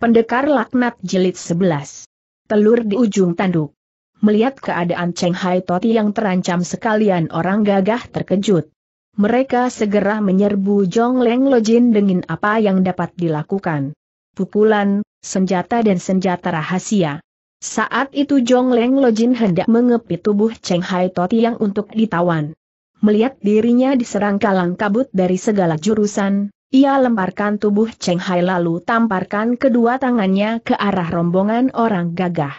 Pendekar Laknat jelit 11. Telur di ujung tanduk. Melihat keadaan Cheng Hai Toti yang terancam sekalian orang gagah terkejut. Mereka segera menyerbu Jong Leng Lojin dengan apa yang dapat dilakukan. Pukulan, senjata dan senjata rahasia. Saat itu Jong Leng Lojin hendak mengepit tubuh Cheng Hai Toti yang untuk ditawan. Melihat dirinya diserang kalang kabut dari segala jurusan, ia lemparkan tubuh Cheng Hai lalu tamparkan kedua tangannya ke arah rombongan orang gagah.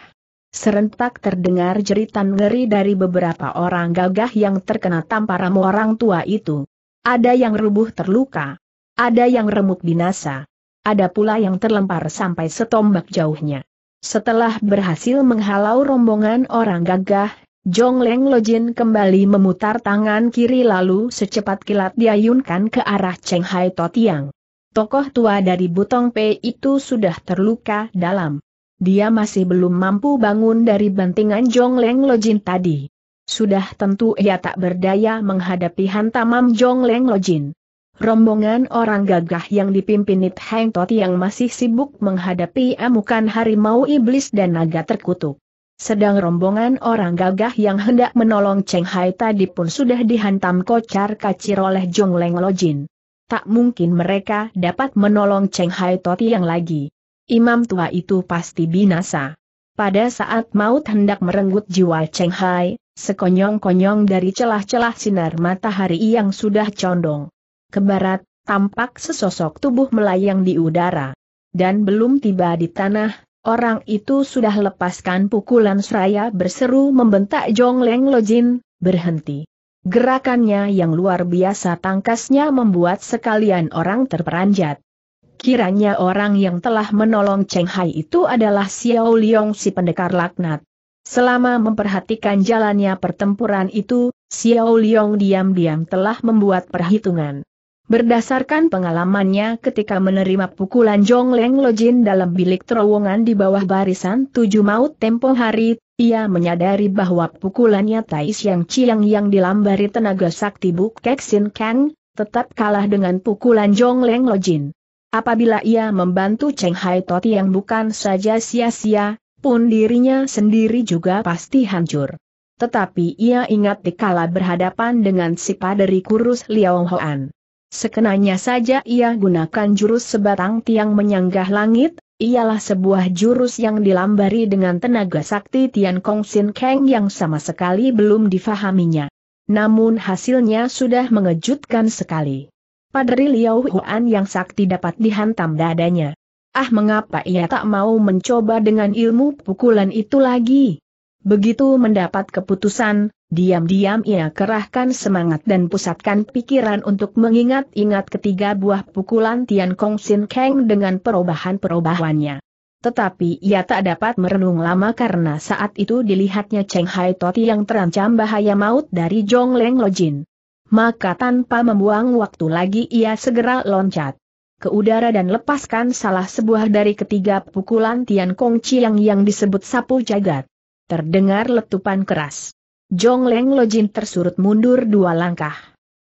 Serentak terdengar jeritan ngeri dari beberapa orang gagah yang terkena tamparan orang tua itu. Ada yang rubuh terluka. Ada yang remuk binasa. Ada pula yang terlempar sampai setombak jauhnya. Setelah berhasil menghalau rombongan orang gagah, Jong Leng Lojin kembali memutar tangan kiri lalu secepat kilat diayunkan ke arah Cheng Hai Totiang. Tokoh tua dari Butong Pe itu sudah terluka dalam. Dia masih belum mampu bangun dari bantingan Jong Leng Lojin tadi. Sudah tentu ia tak berdaya menghadapi hantaman Jong Leng Lojin. Rombongan orang gagah yang dipimpin Nit Heng Toti yang masih sibuk menghadapi amukan harimau iblis dan naga terkutuk. Sedang rombongan orang gagah yang hendak menolong Cheng Hai tadi pun sudah dihantam kocar kacir oleh Jong Leng Lojin. Tak mungkin mereka dapat menolong Cheng Hai Toti yang lagi. Imam tua itu pasti binasa. Pada saat maut hendak merenggut jiwa Cheng Hai, sekonyong-konyong dari celah-celah sinar matahari yang sudah condong. Ke barat, tampak sesosok tubuh melayang di udara. Dan belum tiba di tanah, Orang itu sudah lepaskan pukulan seraya berseru membentak Jong Leng Lojin, berhenti. Gerakannya yang luar biasa tangkasnya membuat sekalian orang terperanjat. Kiranya orang yang telah menolong Cheng Hai itu adalah Xiao Liong si pendekar laknat. Selama memperhatikan jalannya pertempuran itu, Xiao Liong diam-diam telah membuat perhitungan. Berdasarkan pengalamannya ketika menerima pukulan Jong Leung Lojin dalam bilik terowongan di bawah barisan tujuh maut tempo hari, ia menyadari bahwa pukulannya Tai yang Chiang yang dilambari tenaga sakti Buk Keksin Kang, tetap kalah dengan pukulan Jong Leung Lojin. Apabila ia membantu Cheng Hai Tot yang bukan saja sia-sia, pun dirinya sendiri juga pasti hancur. Tetapi ia ingat dikala berhadapan dengan si paderi kurus Liao Hoan. Sekenanya saja ia gunakan jurus sebatang tiang menyanggah langit, ialah sebuah jurus yang dilambari dengan tenaga sakti Tian Kong Sin Kang yang sama sekali belum difahaminya. Namun hasilnya sudah mengejutkan sekali. Padri Liao Huan yang sakti dapat dihantam dadanya. Ah mengapa ia tak mau mencoba dengan ilmu pukulan itu lagi? Begitu mendapat keputusan, diam-diam ia kerahkan semangat dan pusatkan pikiran untuk mengingat-ingat ketiga buah pukulan Tian Kong Sin Kang dengan perubahan-perubahannya. Tetapi ia tak dapat merenung lama karena saat itu dilihatnya Cheng Hai Toti yang terancam bahaya maut dari Jong Leng Jin. Maka tanpa membuang waktu lagi ia segera loncat ke udara dan lepaskan salah sebuah dari ketiga pukulan Tian Kong Chiang yang disebut sapu jagat. Terdengar letupan keras. Jong Leng Lojin tersurut mundur dua langkah.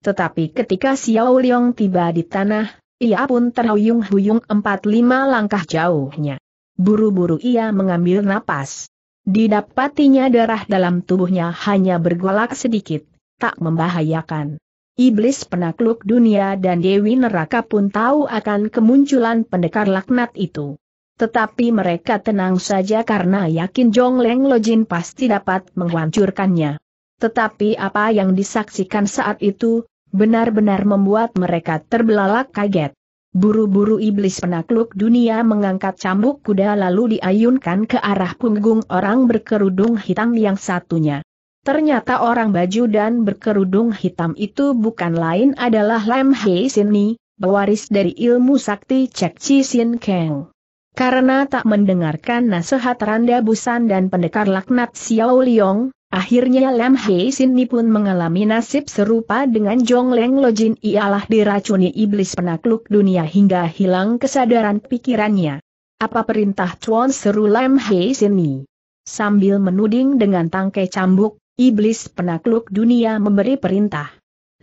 Tetapi ketika Xiao Liang tiba di tanah, ia pun terhuyung-huyung empat lima langkah jauhnya. Buru-buru ia mengambil napas. Didapatinya darah dalam tubuhnya hanya bergolak sedikit, tak membahayakan. Iblis penakluk dunia dan Dewi Neraka pun tahu akan kemunculan pendekar laknat itu. Tetapi mereka tenang saja karena yakin Jong Leng Lojin pasti dapat menghancurkannya. Tetapi apa yang disaksikan saat itu, benar-benar membuat mereka terbelalak kaget. Buru-buru iblis penakluk dunia mengangkat cambuk kuda lalu diayunkan ke arah punggung orang berkerudung hitam yang satunya. Ternyata orang baju dan berkerudung hitam itu bukan lain adalah Lam Hei Sin Ni, pewaris dari ilmu sakti Cek Chi Sin Kang. Karena tak mendengarkan nasihat Randa Busan dan pendekar laknat Xiao Liong, akhirnya Lam Hei Sini pun mengalami nasib serupa dengan Jong Leng Lojin ialah diracuni iblis penakluk dunia hingga hilang kesadaran pikirannya. Apa perintah Chuan seru Lam Hei Sini? Sambil menuding dengan tangkai cambuk, iblis penakluk dunia memberi perintah.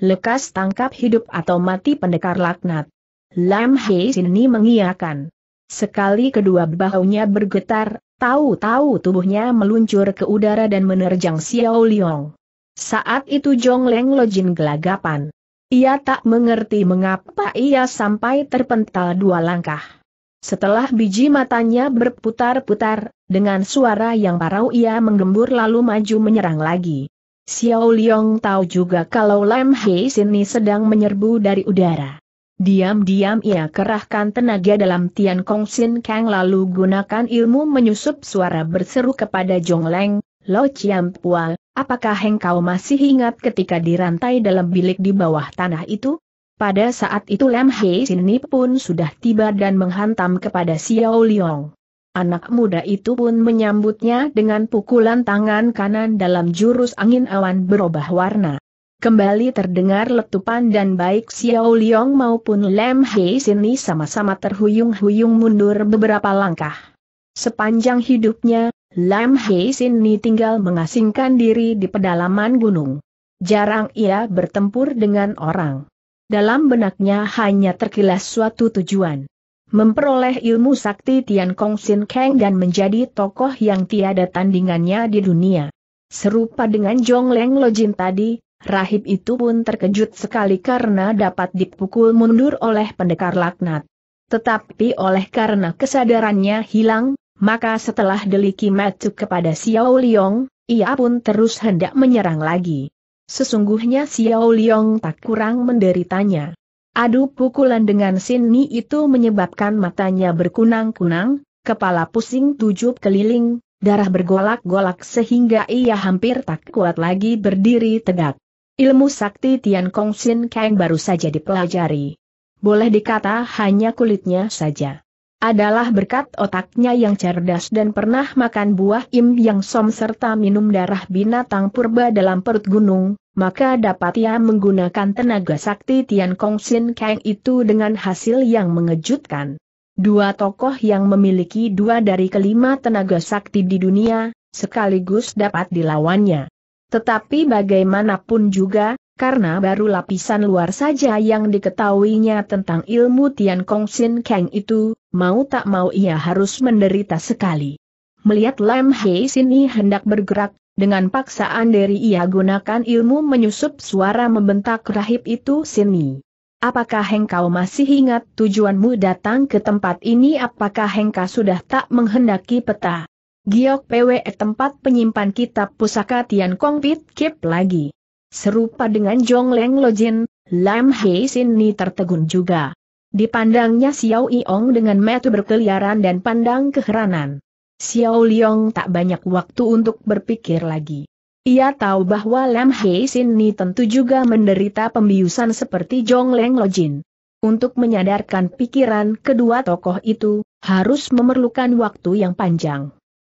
Lekas tangkap hidup atau mati pendekar laknat. Lam Hei Sini mengiakan. Sekali kedua bahunya bergetar, tahu-tahu tubuhnya meluncur ke udara dan menerjang Xiao Liang. Saat itu Jong Leng Lojin gelagapan. Ia tak mengerti mengapa ia sampai terpental dua langkah. Setelah biji matanya berputar-putar, dengan suara yang parau ia menggembur lalu maju menyerang lagi. Xiao Liang tahu juga kalau Lam Hei Sini sedang menyerbu dari udara. Diam-diam ia kerahkan tenaga dalam Tian Kong Sin Kang lalu gunakan ilmu menyusup suara berseru kepada Jong Leng, Lo Chiam Pua, apakah engkau masih ingat ketika dirantai dalam bilik di bawah tanah itu? Pada saat itu Lam Hei Sini pun sudah tiba dan menghantam kepada Xiao Liong. Anak muda itu pun menyambutnya dengan pukulan tangan kanan dalam jurus angin awan berubah warna. Kembali terdengar letupan dan baik Xiao Liang maupun Lem Hei Sini sama-sama terhuyung-huyung mundur beberapa langkah. Sepanjang hidupnya, Lam Hei Sini tinggal mengasingkan diri di pedalaman gunung. Jarang ia bertempur dengan orang. Dalam benaknya hanya terkilas suatu tujuan. Memperoleh ilmu sakti Tian Kong Sin Kang dan menjadi tokoh yang tiada tandingannya di dunia. Serupa dengan Zhong Leng Lo Jin tadi, Rahib itu pun terkejut sekali karena dapat dipukul mundur oleh pendekar laknat. Tetapi oleh karena kesadarannya hilang, maka setelah deliki matu kepada Xiao Liong, ia pun terus hendak menyerang lagi. Sesungguhnya Xiao Liong tak kurang menderitanya. Adu pukulan dengan sin ni itu menyebabkan matanya berkunang-kunang, kepala pusing tujuh keliling, darah bergolak-golak sehingga ia hampir tak kuat lagi berdiri tegak. Ilmu sakti Tian Kong Sin Kang baru saja dipelajari. Boleh dikata hanya kulitnya saja. Adalah berkat otaknya yang cerdas dan pernah makan buah im yang som serta minum darah binatang purba dalam perut gunung, maka dapat ia menggunakan tenaga sakti Tian Kong Sin Kang itu dengan hasil yang mengejutkan. Dua tokoh yang memiliki dua dari kelima tenaga sakti di dunia, sekaligus dapat dilawannya. Tetapi bagaimanapun juga, karena baru lapisan luar saja yang diketahuinya tentang ilmu Tian Kong Sin Kang itu, mau tak mau ia harus menderita sekali. Melihat Lam Hei Sini hendak bergerak, dengan paksaan dari ia gunakan ilmu menyusup suara membentak rahib itu Sini. Apakah engkau masih ingat tujuanmu datang ke tempat ini apakah engkau sudah tak menghendaki peta? Giok PWE eh, tempat penyimpan kitab pusaka Tian Kong Pit Kip lagi. Serupa dengan Jong Leng Lojin, Lam Hei Sin Ni tertegun juga. Dipandangnya Xiao Iong dengan metu berkeliaran dan pandang keheranan. Xiao Liong tak banyak waktu untuk berpikir lagi. Ia tahu bahwa Lam Hei Sin Ni tentu juga menderita pembiusan seperti Jong Leng Lojin. Untuk menyadarkan pikiran kedua tokoh itu, harus memerlukan waktu yang panjang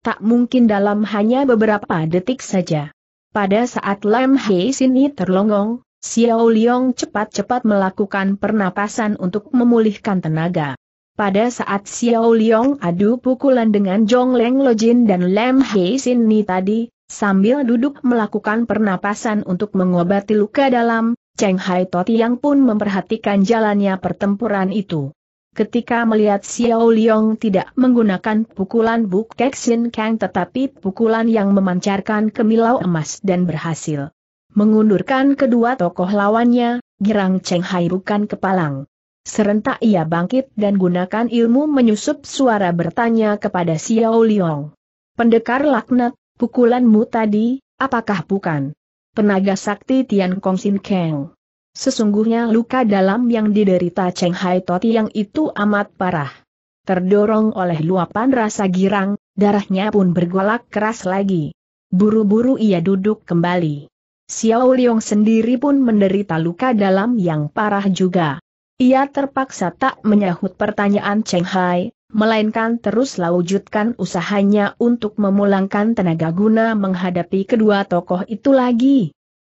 tak mungkin dalam hanya beberapa detik saja. Pada saat Lam Hei Sini terlongong, Xiao Liong cepat-cepat melakukan pernapasan untuk memulihkan tenaga. Pada saat Xiao Liong adu pukulan dengan Jong Leng Lojin dan Lam Hei Sini tadi, sambil duduk melakukan pernapasan untuk mengobati luka dalam, Cheng Hai Toti yang pun memperhatikan jalannya pertempuran itu. Ketika melihat Xiao Liang tidak menggunakan pukulan Buk Keksin Kang tetapi pukulan yang memancarkan kemilau emas dan berhasil mengundurkan kedua tokoh lawannya, Girang Cheng Hai bukan kepalang. Serentak ia bangkit dan gunakan ilmu menyusup suara bertanya kepada Xiao Liang. Pendekar laknat, pukulanmu tadi, apakah bukan? Tenaga sakti Tian Kong Sin Kang. Sesungguhnya luka dalam yang diderita Cheng Hai Toti yang itu amat parah. Terdorong oleh luapan rasa girang, darahnya pun bergolak keras lagi. Buru-buru ia duduk kembali. Xiao Liong sendiri pun menderita luka dalam yang parah juga. Ia terpaksa tak menyahut pertanyaan Cheng Hai, melainkan terus wujudkan usahanya untuk memulangkan tenaga guna menghadapi kedua tokoh itu lagi.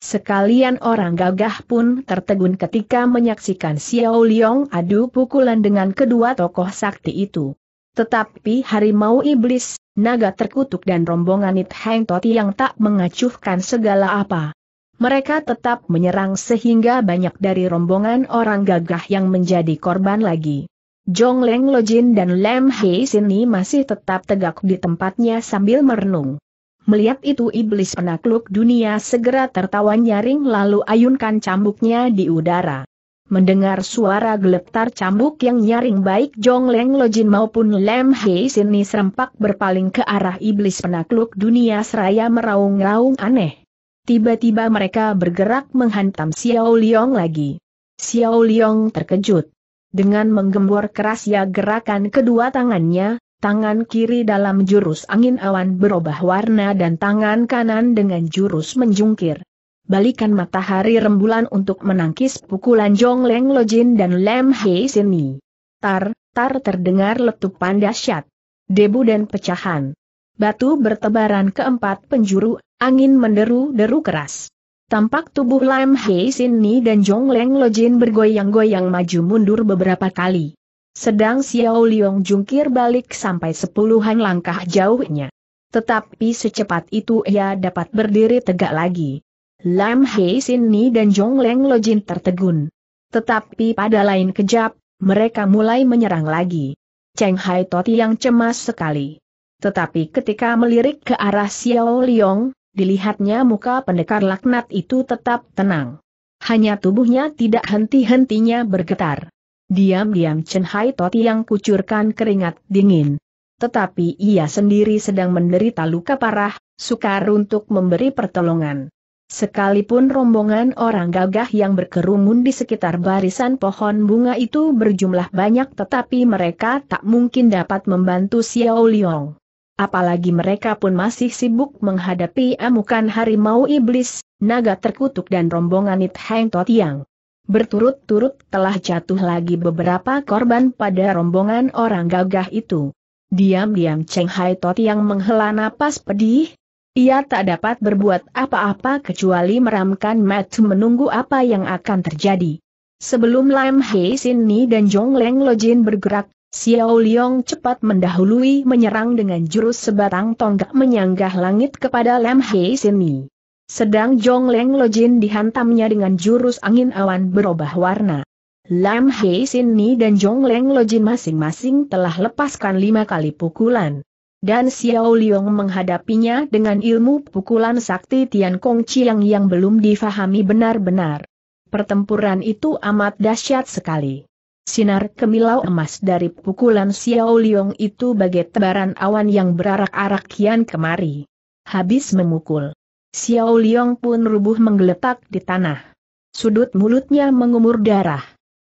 Sekalian orang gagah pun tertegun ketika menyaksikan Xiao Liong adu pukulan dengan kedua tokoh sakti itu. Tetapi harimau iblis, naga terkutuk dan rombongan It Hang Toti yang tak mengacuhkan segala apa. Mereka tetap menyerang sehingga banyak dari rombongan orang gagah yang menjadi korban lagi. Jong Leng Lojin dan Lam Hei Sini masih tetap tegak di tempatnya sambil merenung. Melihat itu iblis penakluk dunia segera tertawa nyaring lalu ayunkan cambuknya di udara. Mendengar suara geletar cambuk yang nyaring baik Jong Leng Lojin maupun Lem Hei Sini serempak berpaling ke arah iblis penakluk dunia seraya meraung-raung aneh. Tiba-tiba mereka bergerak menghantam Xiao Liong lagi. Xiao Liong terkejut. Dengan menggembor keras ya gerakan kedua tangannya, Tangan kiri dalam jurus angin awan berubah warna dan tangan kanan dengan jurus menjungkir. Balikan matahari rembulan untuk menangkis pukulan Jong Leng Lojin dan Lem Hei Sini. Tar, tar terdengar letupan dahsyat. Debu dan pecahan. Batu bertebaran keempat penjuru, angin menderu-deru keras. Tampak tubuh Lam Hei Sini dan Jong Leng Lojin bergoyang-goyang maju mundur beberapa kali. Sedang Xiao Liong jungkir balik sampai sepuluhan langkah jauhnya. Tetapi secepat itu ia dapat berdiri tegak lagi. Lam Hei Sin Ni dan Jong Leng Jin tertegun. Tetapi pada lain kejap, mereka mulai menyerang lagi. Cheng Hai Toti yang cemas sekali. Tetapi ketika melirik ke arah Xiao Liong, dilihatnya muka pendekar laknat itu tetap tenang. Hanya tubuhnya tidak henti-hentinya bergetar. Diam-diam Chen Hai Toti yang kucurkan keringat dingin. Tetapi ia sendiri sedang menderita luka parah, sukar untuk memberi pertolongan. Sekalipun rombongan orang gagah yang berkerumun di sekitar barisan pohon bunga itu berjumlah banyak tetapi mereka tak mungkin dapat membantu Xiao Liang. Apalagi mereka pun masih sibuk menghadapi amukan harimau iblis, naga terkutuk dan rombongan It Heng Yang berturut-turut telah jatuh lagi beberapa korban pada rombongan orang gagah itu. Diam-diam Cheng Hai Tot yang menghela napas pedih, ia tak dapat berbuat apa-apa kecuali meramkan mata menunggu apa yang akan terjadi. Sebelum Lam Hei Sin ni dan Jong Leng Jin bergerak, Xiao Liong cepat mendahului menyerang dengan jurus sebatang tonggak menyanggah langit kepada Lam Hei Sin ni. Sedang Jong Leng Lojin dihantamnya dengan jurus angin awan berubah warna. Lam Hei Sin Ni dan Jong Leng Lojin masing-masing telah lepaskan lima kali pukulan. Dan Xiao Liong menghadapinya dengan ilmu pukulan sakti Tian Kong Chiang yang belum difahami benar-benar. Pertempuran itu amat dahsyat sekali. Sinar kemilau emas dari pukulan Xiao Liong itu bagai tebaran awan yang berarak-arak kian kemari. Habis memukul, Xiao Liang pun rubuh menggeletak di tanah. Sudut mulutnya mengumur darah.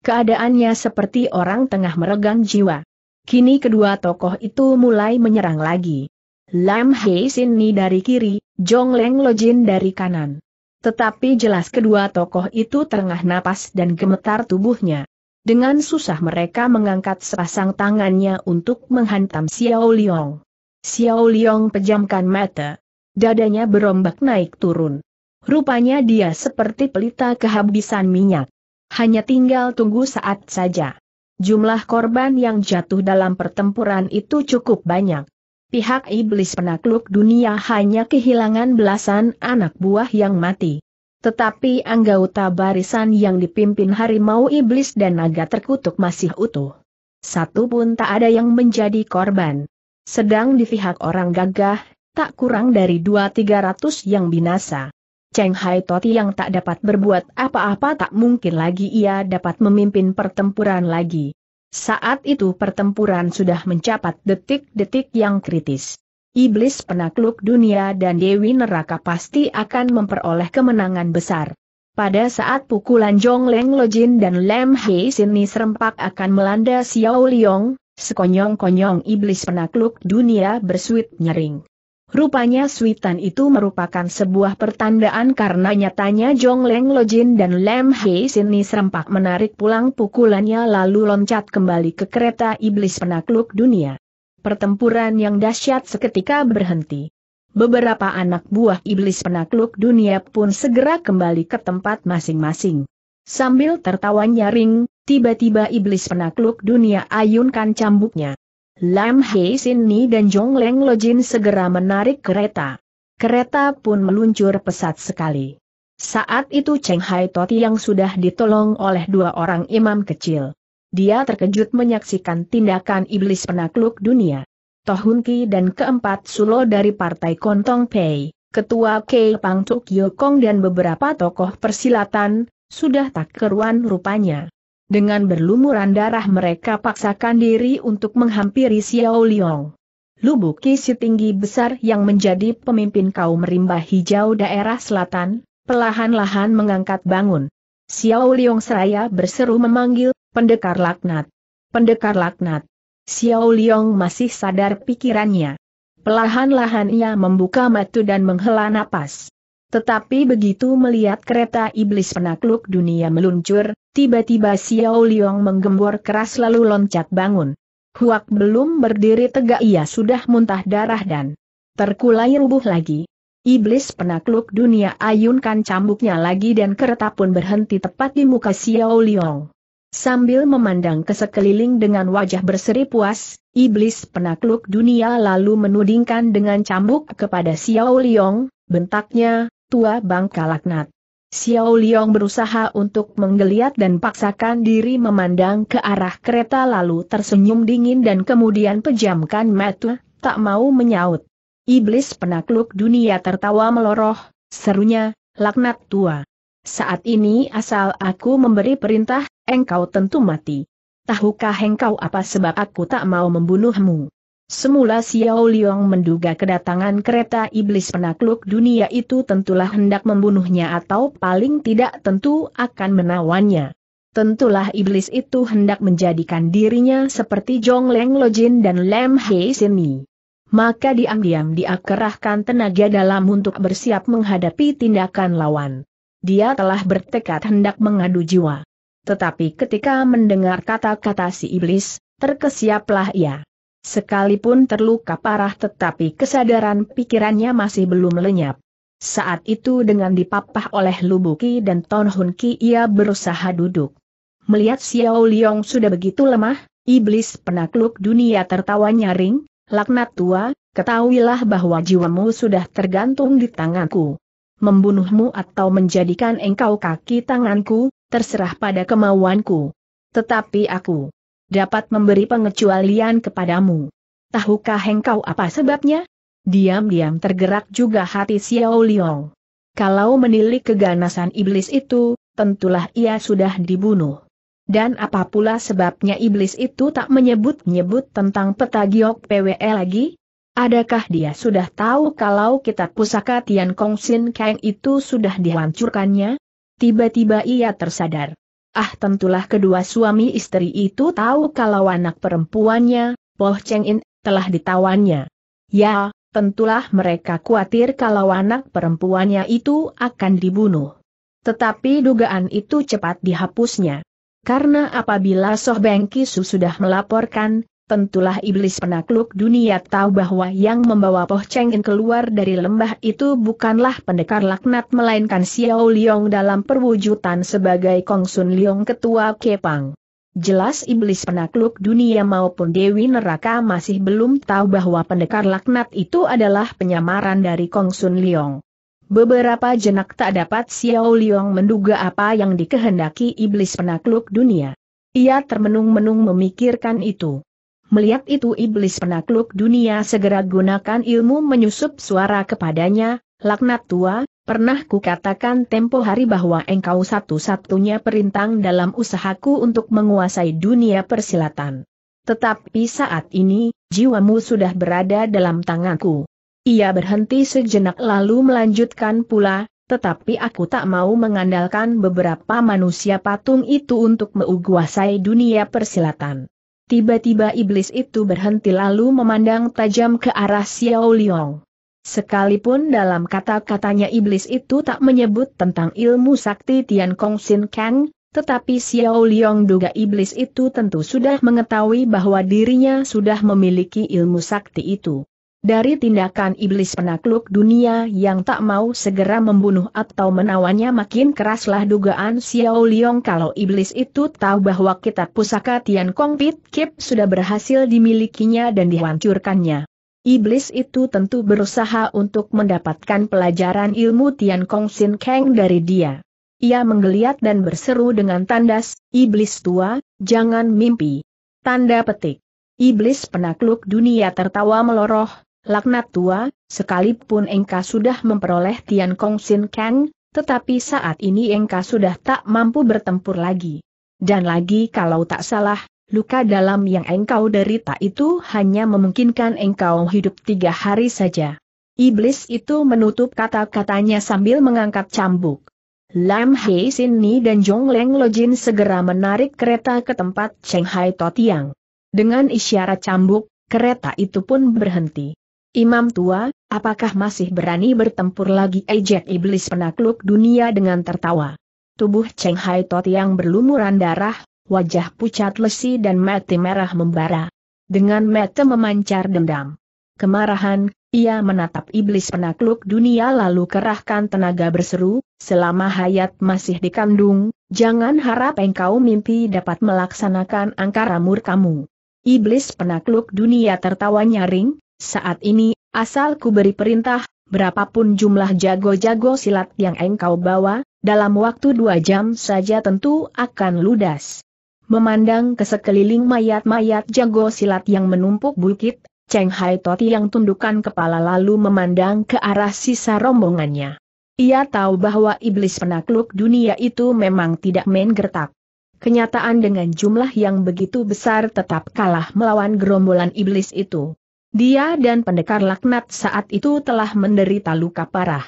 Keadaannya seperti orang tengah meregang jiwa. Kini kedua tokoh itu mulai menyerang lagi. Lam Hei Sin Ni dari kiri, Jong Leng Jin dari kanan. Tetapi jelas kedua tokoh itu tengah napas dan gemetar tubuhnya. Dengan susah mereka mengangkat sepasang tangannya untuk menghantam Xiao Liang. Xiao Liang pejamkan mata, Dadanya berombak naik turun. Rupanya dia seperti pelita kehabisan minyak. Hanya tinggal tunggu saat saja. Jumlah korban yang jatuh dalam pertempuran itu cukup banyak. Pihak iblis penakluk dunia hanya kehilangan belasan anak buah yang mati. Tetapi anggota barisan yang dipimpin harimau iblis dan naga terkutuk masih utuh. Satu pun tak ada yang menjadi korban. Sedang di pihak orang gagah, tak kurang dari dua tiga ratus yang binasa. Cheng Hai Toti yang tak dapat berbuat apa-apa tak mungkin lagi ia dapat memimpin pertempuran lagi. Saat itu pertempuran sudah mencapat detik-detik yang kritis. Iblis penakluk dunia dan Dewi Neraka pasti akan memperoleh kemenangan besar. Pada saat pukulan Jong Leng Lojin dan Lem Hei Sini serempak akan melanda Xiao Liong, sekonyong-konyong iblis penakluk dunia bersuit nyering. Rupanya suitan itu merupakan sebuah pertandaan karena nyatanya Jong Leng Lojin dan Lam Hei Sini serempak menarik pulang pukulannya lalu loncat kembali ke kereta iblis penakluk dunia. Pertempuran yang dahsyat seketika berhenti. Beberapa anak buah iblis penakluk dunia pun segera kembali ke tempat masing-masing. Sambil tertawa nyaring, tiba-tiba iblis penakluk dunia ayunkan cambuknya. Lam Hei Sin Ni dan Jong Leng Lojin segera menarik kereta. Kereta pun meluncur pesat sekali. Saat itu Cheng Hai Toti yang sudah ditolong oleh dua orang imam kecil. Dia terkejut menyaksikan tindakan iblis penakluk dunia. Tohun Ki dan keempat Sulo dari Partai Kontong Pei, Ketua Kei Pang Tuk Yokong dan beberapa tokoh persilatan, sudah tak keruan rupanya. Dengan berlumuran darah mereka paksakan diri untuk menghampiri Xiao Liang. Lubuki si tinggi besar yang menjadi pemimpin kaum rimba hijau daerah selatan, pelahan-lahan mengangkat bangun. Xiao Liang seraya berseru memanggil, pendekar laknat. Pendekar laknat. Xiao Liang masih sadar pikirannya. Pelahan-lahan ia membuka mata dan menghela napas. Tetapi begitu melihat kereta iblis penakluk dunia meluncur, tiba-tiba Xiao Liang menggembor keras lalu loncat bangun. Huak belum berdiri tegak ia sudah muntah darah dan terkulai rubuh lagi. Iblis penakluk dunia ayunkan cambuknya lagi dan kereta pun berhenti tepat di muka Xiao Liang. Sambil memandang ke sekeliling dengan wajah berseri puas, iblis penakluk dunia lalu menudingkan dengan cambuk kepada Xiao Liang, bentaknya, tua bangka laknat. Xiao Liang berusaha untuk menggeliat dan paksakan diri memandang ke arah kereta lalu tersenyum dingin dan kemudian pejamkan mata, tak mau menyaut. Iblis penakluk dunia tertawa meloroh, serunya, laknat tua. Saat ini asal aku memberi perintah, engkau tentu mati. Tahukah engkau apa sebab aku tak mau membunuhmu? Semula Xiao Liang menduga kedatangan kereta iblis penakluk dunia itu tentulah hendak membunuhnya atau paling tidak tentu akan menawannya. Tentulah iblis itu hendak menjadikan dirinya seperti Jong Leng Lojin dan Lam Hei Sini. Maka diam-diam dia kerahkan tenaga dalam untuk bersiap menghadapi tindakan lawan. Dia telah bertekad hendak mengadu jiwa. Tetapi ketika mendengar kata-kata si iblis, terkesiaplah ia. Sekalipun terluka parah tetapi kesadaran pikirannya masih belum lenyap. Saat itu dengan dipapah oleh Lubuki dan Ton Hun Ki ia berusaha duduk. Melihat Xiao Liong sudah begitu lemah, iblis penakluk dunia tertawa nyaring, laknat tua, ketahuilah bahwa jiwamu sudah tergantung di tanganku. Membunuhmu atau menjadikan engkau kaki tanganku, terserah pada kemauanku. Tetapi aku dapat memberi pengecualian kepadamu. Tahukah engkau apa sebabnya? Diam-diam tergerak juga hati Xiao Liang. Kalau menilik keganasan iblis itu, tentulah ia sudah dibunuh. Dan apa pula sebabnya iblis itu tak menyebut-nyebut tentang peta giok PWE lagi? Adakah dia sudah tahu kalau kitab pusaka Tian Kong Sin Kang itu sudah dihancurkannya? Tiba-tiba ia tersadar. Ah tentulah kedua suami istri itu tahu kalau anak perempuannya, Poh Cheng In, telah ditawannya. Ya, tentulah mereka khawatir kalau anak perempuannya itu akan dibunuh. Tetapi dugaan itu cepat dihapusnya. Karena apabila Soh Kisu sudah melaporkan, tentulah iblis penakluk dunia tahu bahwa yang membawa Poh Cheng keluar dari lembah itu bukanlah pendekar laknat melainkan Xiao Liong dalam perwujudan sebagai Kong Sun Liong ketua Kepang. Jelas iblis penakluk dunia maupun Dewi Neraka masih belum tahu bahwa pendekar laknat itu adalah penyamaran dari Kong Sun Liong. Beberapa jenak tak dapat Xiao Liong menduga apa yang dikehendaki iblis penakluk dunia. Ia termenung-menung memikirkan itu. Melihat itu iblis penakluk dunia segera gunakan ilmu menyusup suara kepadanya, laknat tua, pernah kukatakan tempo hari bahwa engkau satu-satunya perintang dalam usahaku untuk menguasai dunia persilatan. Tetapi saat ini, jiwamu sudah berada dalam tanganku. Ia berhenti sejenak lalu melanjutkan pula, tetapi aku tak mau mengandalkan beberapa manusia patung itu untuk menguasai dunia persilatan. Tiba-tiba iblis itu berhenti lalu memandang tajam ke arah Xiao Liang. Sekalipun dalam kata-katanya iblis itu tak menyebut tentang ilmu sakti Tian Kong Sin Kang, tetapi Xiao Liang duga iblis itu tentu sudah mengetahui bahwa dirinya sudah memiliki ilmu sakti itu. Dari tindakan iblis penakluk dunia yang tak mau segera membunuh atau menawannya makin keraslah dugaan Xiao Liong kalau iblis itu tahu bahwa kitab pusaka Tian Kong Pit Kip sudah berhasil dimilikinya dan dihancurkannya. Iblis itu tentu berusaha untuk mendapatkan pelajaran ilmu Tian Kong Sin Kang dari dia. Ia menggeliat dan berseru dengan tandas, Iblis tua, jangan mimpi. Tanda petik. Iblis penakluk dunia tertawa meloroh, Laknat tua, sekalipun engkau sudah memperoleh Tian Kong Sin Kang, tetapi saat ini engkau sudah tak mampu bertempur lagi. Dan lagi kalau tak salah, luka dalam yang engkau derita itu hanya memungkinkan engkau hidup tiga hari saja. Iblis itu menutup kata-katanya sambil mengangkat cambuk. Lam Hei Ni dan Jong Leng Jin segera menarik kereta ke tempat Cheng Shanghai Totiang. Dengan isyarat cambuk, kereta itu pun berhenti. Imam tua, apakah masih berani bertempur lagi ejek iblis penakluk dunia dengan tertawa? Tubuh Cheng Hai Tot yang berlumuran darah, wajah pucat lesi dan mati merah membara. Dengan mata memancar dendam. Kemarahan, ia menatap iblis penakluk dunia lalu kerahkan tenaga berseru, selama hayat masih dikandung, jangan harap engkau mimpi dapat melaksanakan angkara murkamu. Iblis penakluk dunia tertawa nyaring, saat ini, asal ku beri perintah, berapapun jumlah jago-jago silat yang engkau bawa, dalam waktu dua jam saja tentu akan ludas. Memandang ke sekeliling mayat-mayat jago silat yang menumpuk bukit, Cheng Hai Toti yang tundukkan kepala lalu memandang ke arah sisa rombongannya. Ia tahu bahwa iblis penakluk dunia itu memang tidak main gertak. Kenyataan dengan jumlah yang begitu besar tetap kalah melawan gerombolan iblis itu. Dia dan pendekar laknat saat itu telah menderita luka parah.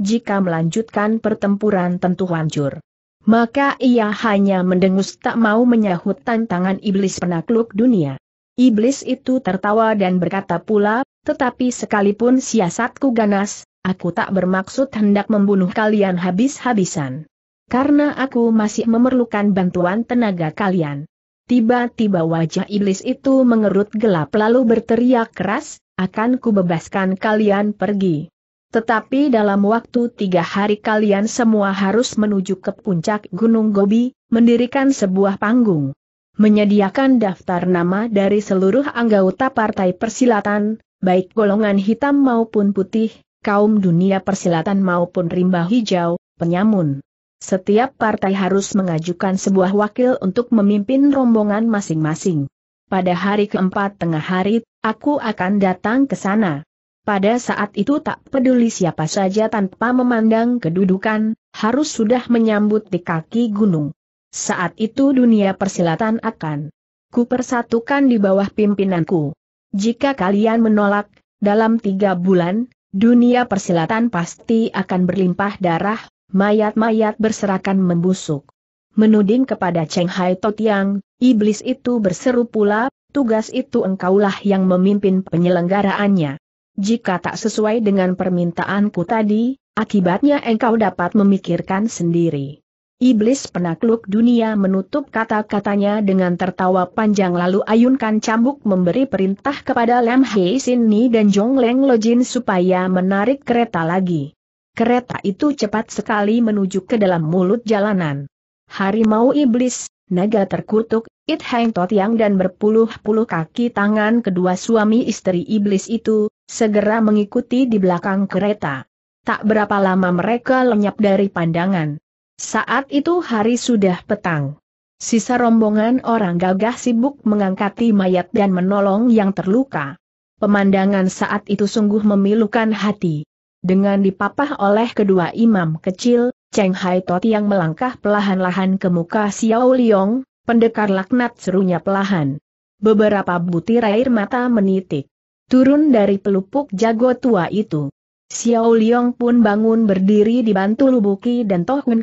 Jika melanjutkan pertempuran tentu hancur. Maka ia hanya mendengus tak mau menyahut tantangan iblis penakluk dunia. Iblis itu tertawa dan berkata pula, tetapi sekalipun siasatku ganas, aku tak bermaksud hendak membunuh kalian habis-habisan. Karena aku masih memerlukan bantuan tenaga kalian. Tiba-tiba wajah iblis itu mengerut gelap lalu berteriak keras, akan kubebaskan kalian pergi. Tetapi dalam waktu tiga hari kalian semua harus menuju ke puncak Gunung Gobi, mendirikan sebuah panggung. Menyediakan daftar nama dari seluruh anggota partai persilatan, baik golongan hitam maupun putih, kaum dunia persilatan maupun rimba hijau, penyamun. Setiap partai harus mengajukan sebuah wakil untuk memimpin rombongan masing-masing. Pada hari keempat tengah hari, aku akan datang ke sana. Pada saat itu tak peduli siapa saja tanpa memandang kedudukan, harus sudah menyambut di kaki gunung. Saat itu dunia persilatan akan kupersatukan di bawah pimpinanku. Jika kalian menolak, dalam tiga bulan, dunia persilatan pasti akan berlimpah darah, mayat-mayat berserakan membusuk. Menuding kepada Cheng Hai Totiang, iblis itu berseru pula, tugas itu engkaulah yang memimpin penyelenggaraannya. Jika tak sesuai dengan permintaanku tadi, akibatnya engkau dapat memikirkan sendiri. Iblis penakluk dunia menutup kata-katanya dengan tertawa panjang lalu ayunkan cambuk memberi perintah kepada Lam Hei Sin Ni dan Jong Leng Jin supaya menarik kereta lagi. Kereta itu cepat sekali menuju ke dalam mulut jalanan. Harimau iblis, naga terkutuk, It Hang Tot Yang dan berpuluh-puluh kaki tangan kedua suami istri iblis itu, segera mengikuti di belakang kereta. Tak berapa lama mereka lenyap dari pandangan. Saat itu hari sudah petang. Sisa rombongan orang gagah sibuk mengangkati mayat dan menolong yang terluka. Pemandangan saat itu sungguh memilukan hati. Dengan dipapah oleh kedua imam kecil, Cheng Hai Tot yang melangkah pelahan-lahan ke muka Xiao Liong, pendekar laknat serunya pelahan. Beberapa butir air mata menitik. Turun dari pelupuk jago tua itu. Xiao Liong pun bangun berdiri di dibantu Lubuki dan Toh Hun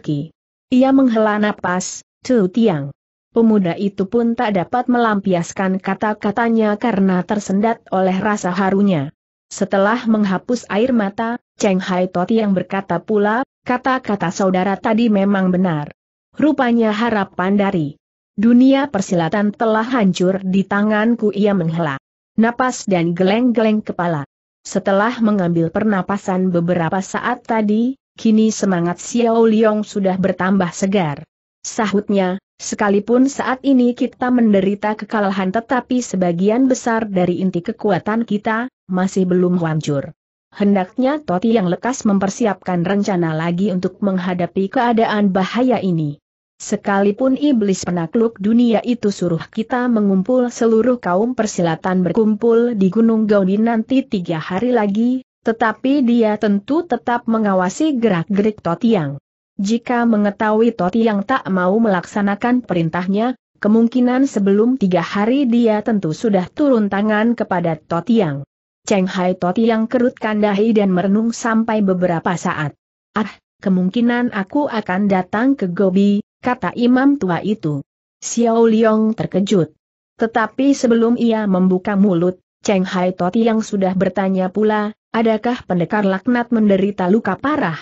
Ia menghela napas, Tu Tiang. Pemuda itu pun tak dapat melampiaskan kata-katanya karena tersendat oleh rasa harunya. Setelah menghapus air mata, Cheng Hai Toti yang berkata pula, kata-kata saudara tadi memang benar. Rupanya harapan dari dunia persilatan telah hancur di tanganku ia menghela. Napas dan geleng-geleng kepala. Setelah mengambil pernapasan beberapa saat tadi, kini semangat Xiao Liong sudah bertambah segar. Sahutnya, Sekalipun saat ini kita menderita kekalahan tetapi sebagian besar dari inti kekuatan kita, masih belum hancur. Hendaknya Toti yang lekas mempersiapkan rencana lagi untuk menghadapi keadaan bahaya ini. Sekalipun iblis penakluk dunia itu suruh kita mengumpul seluruh kaum persilatan berkumpul di Gunung Gaudi nanti tiga hari lagi, tetapi dia tentu tetap mengawasi gerak-gerik Totiang. Jika mengetahui Totiang tak mau melaksanakan perintahnya, kemungkinan sebelum tiga hari dia tentu sudah turun tangan kepada Totiang. Cheng Hai Toti yang kerutkan dahi dan merenung sampai beberapa saat. Ah, kemungkinan aku akan datang ke Gobi, kata imam tua itu. Xiao Liong terkejut. Tetapi sebelum ia membuka mulut, Cheng Hai Toti yang sudah bertanya pula, adakah pendekar laknat menderita luka parah?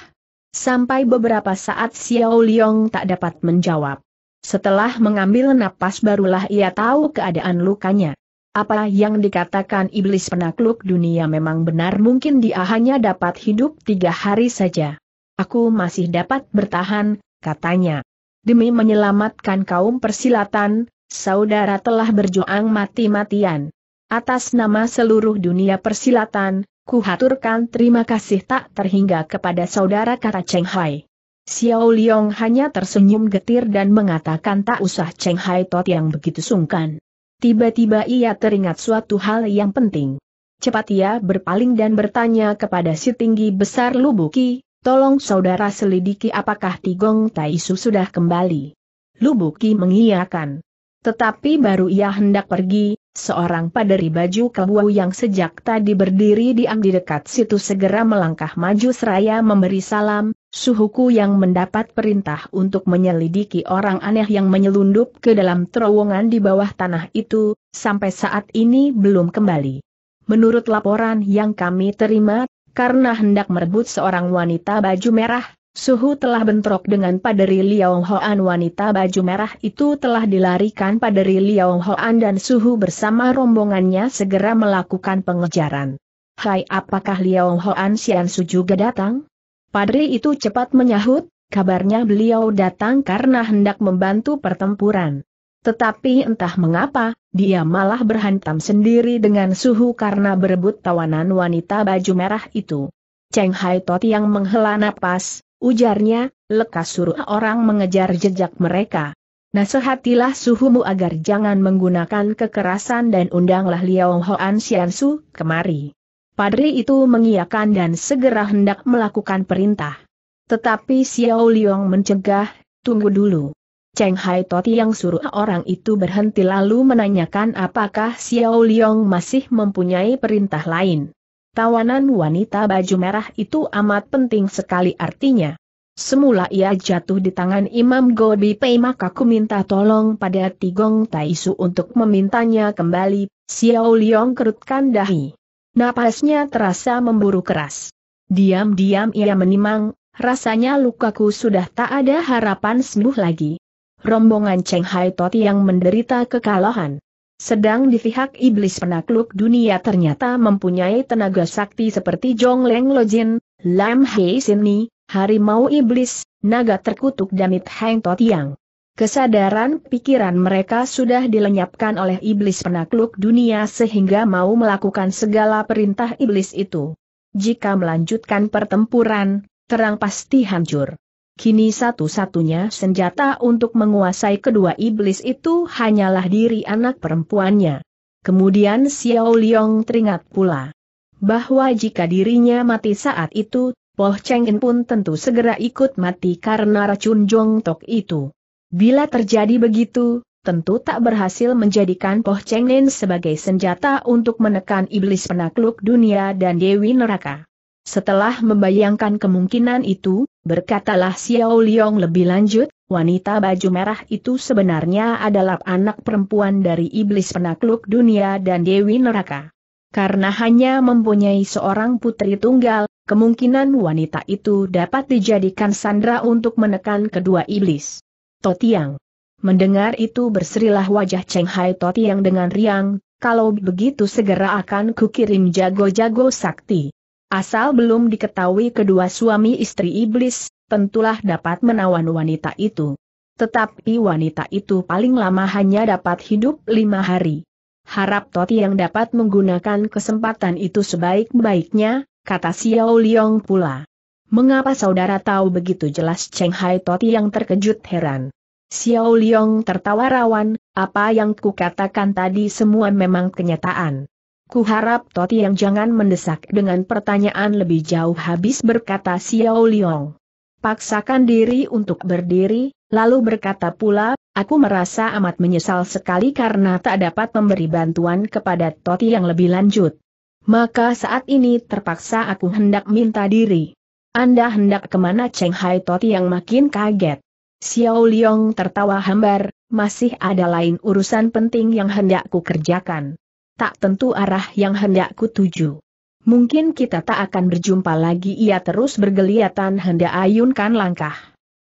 Sampai beberapa saat Xiao Liong tak dapat menjawab. Setelah mengambil napas barulah ia tahu keadaan lukanya. Apa yang dikatakan iblis penakluk dunia memang benar mungkin dia hanya dapat hidup tiga hari saja. Aku masih dapat bertahan, katanya. Demi menyelamatkan kaum persilatan, saudara telah berjuang mati-matian. Atas nama seluruh dunia persilatan, kuhaturkan terima kasih tak terhingga kepada saudara kata Cheng Hai. Xiao Liong hanya tersenyum getir dan mengatakan tak usah Cheng Hai Tot yang begitu sungkan. Tiba-tiba ia teringat suatu hal yang penting. Cepat ia berpaling dan bertanya kepada si tinggi besar Lubuki, tolong saudara selidiki apakah Tigong Taisu sudah kembali. Lubuki mengiyakan. Tetapi baru ia hendak pergi, Seorang paderi baju keluau yang sejak tadi berdiri diam di dekat situ segera melangkah maju seraya memberi salam, suhuku yang mendapat perintah untuk menyelidiki orang aneh yang menyelundup ke dalam terowongan di bawah tanah itu, sampai saat ini belum kembali. Menurut laporan yang kami terima, karena hendak merebut seorang wanita baju merah, Suhu telah bentrok dengan paderi Liao Hoan wanita baju merah itu telah dilarikan paderi Liao Hoan dan Suhu bersama rombongannya segera melakukan pengejaran. Hai apakah Liao Hoan Sian Su juga datang? Padri itu cepat menyahut, kabarnya beliau datang karena hendak membantu pertempuran. Tetapi entah mengapa, dia malah berhantam sendiri dengan Suhu karena berebut tawanan wanita baju merah itu. Cheng Hai Tot yang menghela napas, Ujarnya, lekas suruh orang mengejar jejak mereka. Nasehatilah suhumu agar jangan menggunakan kekerasan dan undanglah Liao Hoan Xiansu kemari. Padri itu mengiyakan dan segera hendak melakukan perintah. Tetapi Xiao Liang mencegah, tunggu dulu. Cheng Hai Toti yang suruh orang itu berhenti lalu menanyakan apakah Xiao Liang masih mempunyai perintah lain tawanan wanita baju merah itu amat penting sekali artinya. Semula ia jatuh di tangan Imam Gobi Pei maka ku minta tolong pada Tigong Taisu untuk memintanya kembali, Xiao Liong kerutkan dahi. Napasnya terasa memburu keras. Diam-diam ia menimang, rasanya lukaku sudah tak ada harapan sembuh lagi. Rombongan Cheng Hai Toti yang menderita kekalahan. Sedang di pihak iblis penakluk dunia ternyata mempunyai tenaga sakti seperti Jong Jongleng Lojin, Lam Hei Sini, Harimau Iblis, Naga Terkutuk Damit Heng Yang. Kesadaran pikiran mereka sudah dilenyapkan oleh iblis penakluk dunia sehingga mau melakukan segala perintah iblis itu. Jika melanjutkan pertempuran, terang pasti hancur. Kini satu-satunya senjata untuk menguasai kedua iblis itu hanyalah diri anak perempuannya. Kemudian Xiao Liong teringat pula bahwa jika dirinya mati saat itu, Poh Cheng In pun tentu segera ikut mati karena racun Jong Tok itu. Bila terjadi begitu, tentu tak berhasil menjadikan Poh Cheng In sebagai senjata untuk menekan iblis penakluk dunia dan Dewi Neraka. Setelah membayangkan kemungkinan itu, berkatalah Xiao Liong lebih lanjut, wanita baju merah itu sebenarnya adalah anak perempuan dari iblis penakluk dunia dan dewi neraka. Karena hanya mempunyai seorang putri tunggal, kemungkinan wanita itu dapat dijadikan sandra untuk menekan kedua iblis. Totiang. Mendengar itu berserilah wajah Cheng Hai Totiang dengan riang, kalau begitu segera akan kukirim jago-jago sakti. Asal belum diketahui kedua suami istri iblis, tentulah dapat menawan wanita itu. Tetapi wanita itu paling lama hanya dapat hidup lima hari. Harap Toti yang dapat menggunakan kesempatan itu sebaik-baiknya, kata Xiao Liong pula. Mengapa saudara tahu begitu jelas Cheng Hai Toti yang terkejut heran? Xiao Liong tertawa rawan, apa yang kukatakan tadi semua memang kenyataan. Kuharap Toti yang jangan mendesak dengan pertanyaan lebih jauh habis berkata Xiao Liong. Paksakan diri untuk berdiri, lalu berkata pula, aku merasa amat menyesal sekali karena tak dapat memberi bantuan kepada Toti yang lebih lanjut. Maka saat ini terpaksa aku hendak minta diri. Anda hendak kemana Cheng Hai Toti yang makin kaget. Xiao Liong tertawa hambar, masih ada lain urusan penting yang hendak ku kerjakan tak tentu arah yang hendak kutuju. Mungkin kita tak akan berjumpa lagi ia terus bergeliatan hendak ayunkan langkah.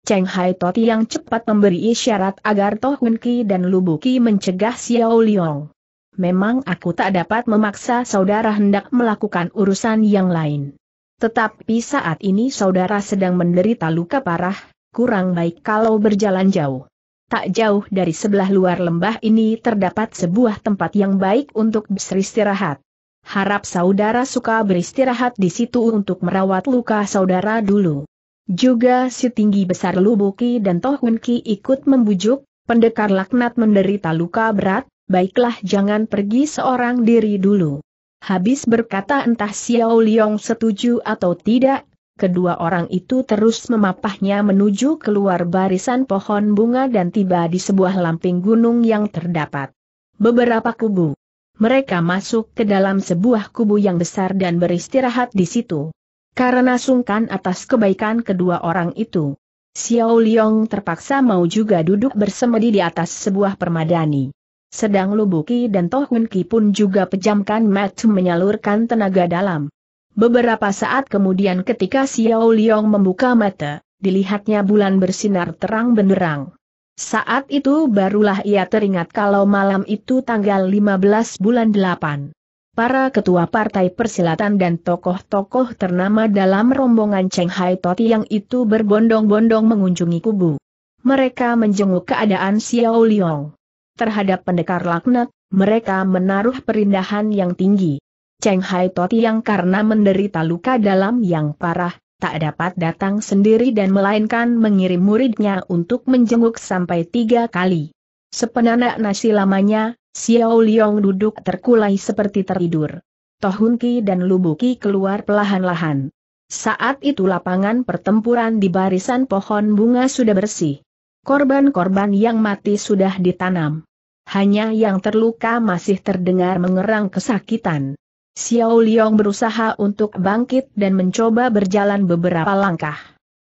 Cheng Hai Toti yang cepat memberi isyarat agar Toh Hun Ki dan Lubuki mencegah Xiao Liang. Memang aku tak dapat memaksa saudara hendak melakukan urusan yang lain. Tetapi saat ini saudara sedang menderita luka parah, kurang baik kalau berjalan jauh tak jauh dari sebelah luar lembah ini terdapat sebuah tempat yang baik untuk beristirahat. Harap saudara suka beristirahat di situ untuk merawat luka saudara dulu. Juga si tinggi besar Lubuki dan Tohunki ikut membujuk, pendekar laknat menderita luka berat, baiklah jangan pergi seorang diri dulu. Habis berkata entah Xiao Liong setuju atau tidak, Kedua orang itu terus memapahnya menuju keluar barisan pohon bunga dan tiba di sebuah lamping gunung yang terdapat beberapa kubu. Mereka masuk ke dalam sebuah kubu yang besar dan beristirahat di situ. Karena sungkan atas kebaikan kedua orang itu, Xiao Liong terpaksa mau juga duduk bersemedi di atas sebuah permadani. Sedang Lubuki dan Tohunki pun juga pejamkan mata menyalurkan tenaga dalam. Beberapa saat kemudian ketika Xiao Liang membuka mata, dilihatnya bulan bersinar terang benderang. Saat itu barulah ia teringat kalau malam itu tanggal 15 bulan 8. Para ketua partai persilatan dan tokoh-tokoh ternama dalam rombongan Cheng Hai Toti yang itu berbondong-bondong mengunjungi kubu. Mereka menjenguk keadaan Xiao Liang. Terhadap pendekar laknat, mereka menaruh perindahan yang tinggi. Cheng Hai Toti yang karena menderita luka dalam yang parah, tak dapat datang sendiri dan melainkan mengirim muridnya untuk menjenguk sampai tiga kali. Sepenanak nasi lamanya, Xiao Liong duduk terkulai seperti tertidur. Tohun Ki dan Lubuki keluar pelahan-lahan. Saat itu lapangan pertempuran di barisan pohon bunga sudah bersih. Korban-korban yang mati sudah ditanam. Hanya yang terluka masih terdengar mengerang kesakitan. Xiao Liang berusaha untuk bangkit dan mencoba berjalan beberapa langkah.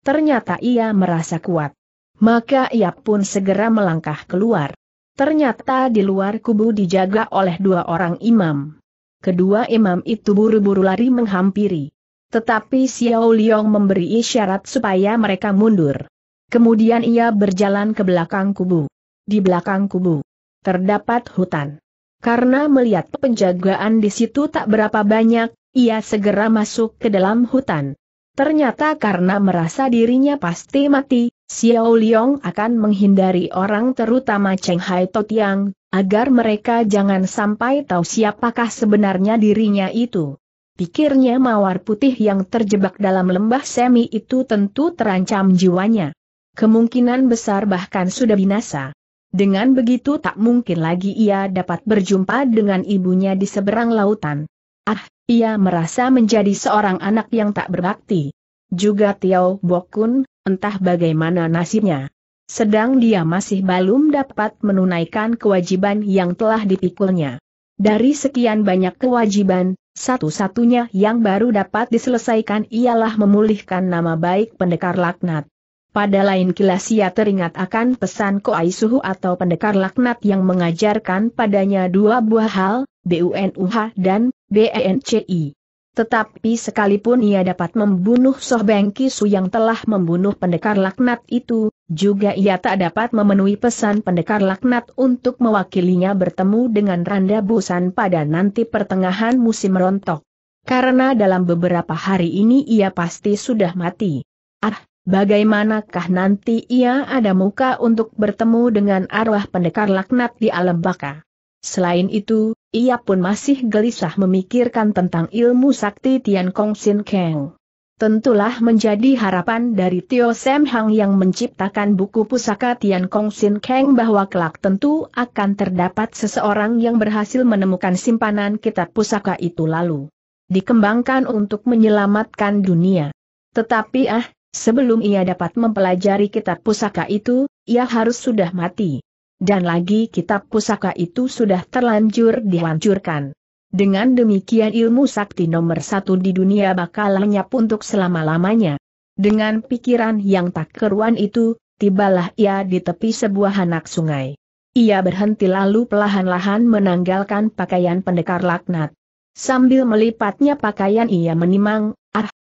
Ternyata ia merasa kuat. Maka ia pun segera melangkah keluar. Ternyata di luar kubu dijaga oleh dua orang imam. Kedua imam itu buru-buru lari menghampiri. Tetapi Xiao Liang memberi isyarat supaya mereka mundur. Kemudian ia berjalan ke belakang kubu. Di belakang kubu terdapat hutan. Karena melihat penjagaan di situ tak berapa banyak, ia segera masuk ke dalam hutan. Ternyata karena merasa dirinya pasti mati, Xiao Liang akan menghindari orang terutama Cheng Hai Totiang, agar mereka jangan sampai tahu siapakah sebenarnya dirinya itu. Pikirnya mawar putih yang terjebak dalam lembah semi itu tentu terancam jiwanya. Kemungkinan besar bahkan sudah binasa. Dengan begitu tak mungkin lagi ia dapat berjumpa dengan ibunya di seberang lautan. Ah, ia merasa menjadi seorang anak yang tak berbakti. Juga Tiao Bokun, entah bagaimana nasibnya. Sedang dia masih belum dapat menunaikan kewajiban yang telah dipikulnya. Dari sekian banyak kewajiban, satu-satunya yang baru dapat diselesaikan ialah memulihkan nama baik pendekar laknat. Pada lain kilas ia teringat akan pesan Koai Suhu atau pendekar laknat yang mengajarkan padanya dua buah hal, BUNUH dan BNCI. E Tetapi sekalipun ia dapat membunuh Soh Beng Kisu yang telah membunuh pendekar laknat itu, juga ia tak dapat memenuhi pesan pendekar laknat untuk mewakilinya bertemu dengan Randa Busan pada nanti pertengahan musim rontok. Karena dalam beberapa hari ini ia pasti sudah mati. Ah, Bagaimanakah nanti ia ada muka untuk bertemu dengan arwah pendekar laknat di alam baka? Selain itu, ia pun masih gelisah memikirkan tentang ilmu sakti Tian Kong Sin Kang. Tentulah menjadi harapan dari Tio Sam Hang yang menciptakan buku pusaka Tian Kong Sin Kang bahwa kelak tentu akan terdapat seseorang yang berhasil menemukan simpanan kitab pusaka itu lalu dikembangkan untuk menyelamatkan dunia. Tetapi ah, Sebelum ia dapat mempelajari kitab pusaka itu, ia harus sudah mati. Dan lagi kitab pusaka itu sudah terlanjur dihancurkan. Dengan demikian ilmu sakti nomor satu di dunia bakal lenyap untuk selama-lamanya. Dengan pikiran yang tak keruan itu, tibalah ia di tepi sebuah anak sungai. Ia berhenti lalu perlahan-lahan menanggalkan pakaian pendekar laknat. Sambil melipatnya pakaian ia menimang,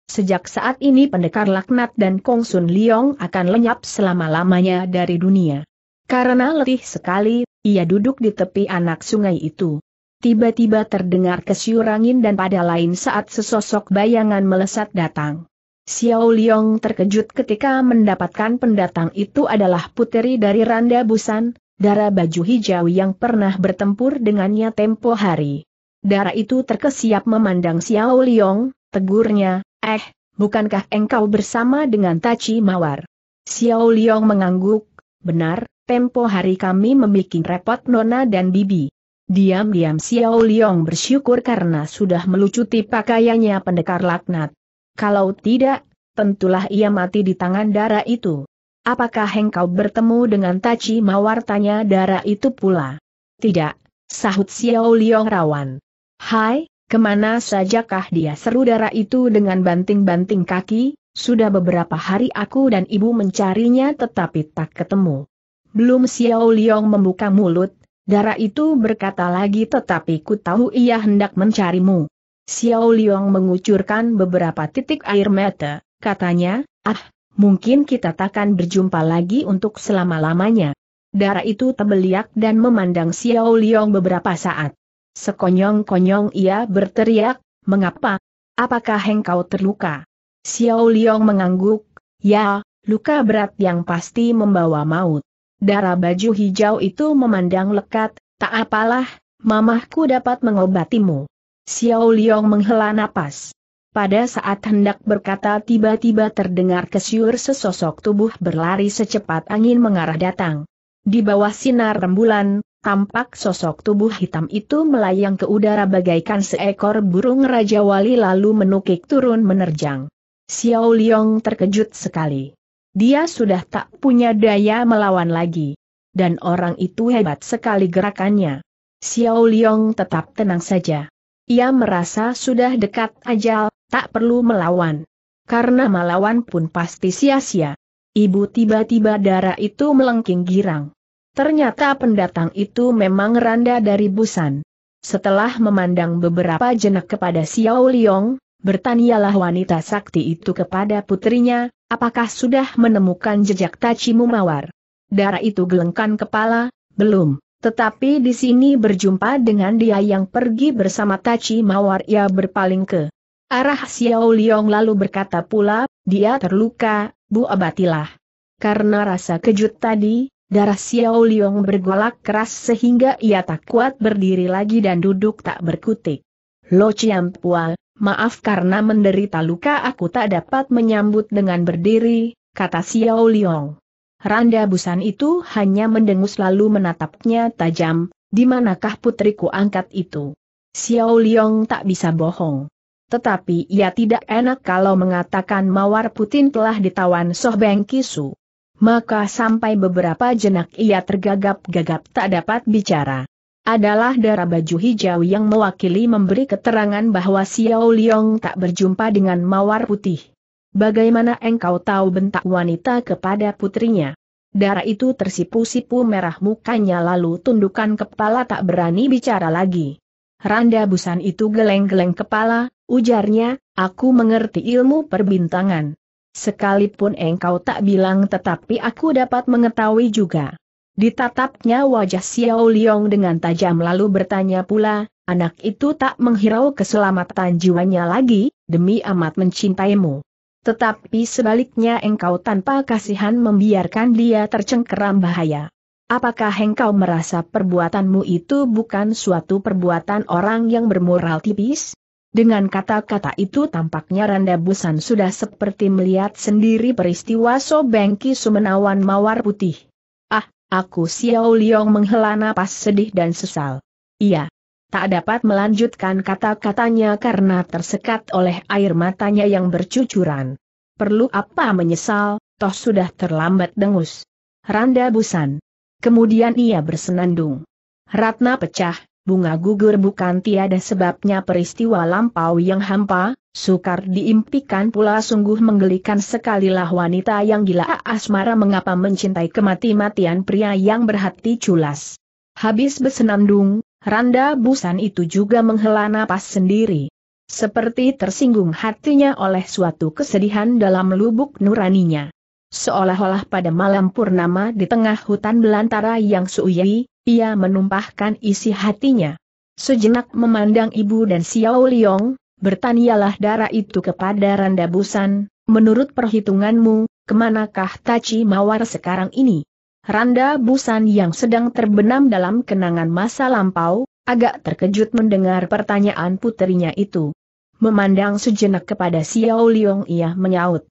Sejak saat ini pendekar laknat dan Kong Sun Liong akan lenyap selama-lamanya dari dunia. Karena letih sekali, ia duduk di tepi anak sungai itu. Tiba-tiba terdengar kesiurangin dan pada lain saat sesosok bayangan melesat datang. Xiao Liong terkejut ketika mendapatkan pendatang itu adalah puteri dari Randa Busan, darah baju hijau yang pernah bertempur dengannya tempo hari. Darah itu terkesiap memandang Xiao Liong, tegurnya, Eh, bukankah engkau bersama dengan Tachi Mawar? Xiao Liang mengangguk, benar, tempo hari kami membuat repot Nona dan Bibi. Diam-diam Xiao Liang bersyukur karena sudah melucuti pakaiannya pendekar laknat. Kalau tidak, tentulah ia mati di tangan darah itu. Apakah engkau bertemu dengan Tachi Mawar tanya darah itu pula? Tidak, sahut Xiao Liang rawan. Hai, Kemana sajakah dia seru darah itu dengan banting-banting kaki, sudah beberapa hari aku dan ibu mencarinya tetapi tak ketemu. Belum Xiao Liong membuka mulut, darah itu berkata lagi tetapi ku tahu ia hendak mencarimu. Xiao Liong mengucurkan beberapa titik air mata, katanya, ah, mungkin kita takkan berjumpa lagi untuk selama-lamanya. Darah itu terbeliak dan memandang Xiao Liong beberapa saat. Sekonyong-konyong ia berteriak, mengapa? Apakah engkau terluka? Xiao Liang mengangguk, ya, luka berat yang pasti membawa maut. Darah baju hijau itu memandang lekat, tak apalah, mamahku dapat mengobatimu. Xiao Liang menghela napas. Pada saat hendak berkata tiba-tiba terdengar kesyur sesosok tubuh berlari secepat angin mengarah datang. Di bawah sinar rembulan, Tampak sosok tubuh hitam itu melayang ke udara bagaikan seekor burung Raja Wali lalu menukik turun menerjang. Xiao Liong terkejut sekali. Dia sudah tak punya daya melawan lagi. Dan orang itu hebat sekali gerakannya. Xiao Liong tetap tenang saja. Ia merasa sudah dekat ajal, tak perlu melawan. Karena melawan pun pasti sia-sia. Ibu tiba-tiba darah itu melengking girang. Ternyata pendatang itu memang randa dari Busan. Setelah memandang beberapa jenak kepada Xiao Liong, bertanyalah wanita sakti itu kepada putrinya, apakah sudah menemukan jejak Tachi Mawar? Darah itu gelengkan kepala, belum. Tetapi di sini berjumpa dengan dia yang pergi bersama Tachi Mawar ia berpaling ke arah Xiao Liong lalu berkata pula, dia terluka, bu abatilah. Karena rasa kejut tadi, Darah Xiao Liong bergolak keras sehingga ia tak kuat berdiri lagi dan duduk tak berkutik. Lo Pual, maaf karena menderita luka aku tak dapat menyambut dengan berdiri, kata Xiao Liong. Randa busan itu hanya mendengus lalu menatapnya tajam, di manakah putriku angkat itu? Xiao Liong tak bisa bohong. Tetapi ia tidak enak kalau mengatakan Mawar Putin telah ditawan Soh Beng Kisu maka sampai beberapa jenak ia tergagap-gagap tak dapat bicara. Adalah darah baju hijau yang mewakili memberi keterangan bahwa Xiao Liong tak berjumpa dengan mawar putih. Bagaimana engkau tahu bentak wanita kepada putrinya? Darah itu tersipu-sipu merah mukanya lalu tundukan kepala tak berani bicara lagi. Randa Busan itu geleng-geleng kepala, ujarnya, aku mengerti ilmu perbintangan. Sekalipun engkau tak bilang tetapi aku dapat mengetahui juga. Ditatapnya wajah Xiao Liong dengan tajam lalu bertanya pula, anak itu tak menghirau keselamatan jiwanya lagi, demi amat mencintaimu. Tetapi sebaliknya engkau tanpa kasihan membiarkan dia tercengkeram bahaya. Apakah engkau merasa perbuatanmu itu bukan suatu perbuatan orang yang bermoral tipis? Dengan kata-kata itu tampaknya Randa Busan sudah seperti melihat sendiri peristiwa Sobengki Sumenawan Mawar Putih. Ah, aku Xiao Liong menghela napas sedih dan sesal. Iya. Tak dapat melanjutkan kata-katanya karena tersekat oleh air matanya yang bercucuran. Perlu apa menyesal, toh sudah terlambat dengus. Randa Busan. Kemudian ia bersenandung. Ratna pecah, bunga gugur bukan tiada sebabnya peristiwa lampau yang hampa, sukar diimpikan pula sungguh menggelikan sekalilah wanita yang gila asmara mengapa mencintai kemati-matian pria yang berhati culas. Habis bersenandung, Randa Busan itu juga menghela napas sendiri. Seperti tersinggung hatinya oleh suatu kesedihan dalam lubuk nuraninya. Seolah-olah pada malam purnama di tengah hutan belantara yang suyi, ia menumpahkan isi hatinya. Sejenak memandang ibu dan Xiao Liong, bertanyalah darah itu kepada Randa Busan. menurut perhitunganmu, kemanakah Tachi Mawar sekarang ini? Randa Busan yang sedang terbenam dalam kenangan masa lampau, agak terkejut mendengar pertanyaan putrinya itu. Memandang sejenak kepada Xiao Liong ia menyaut.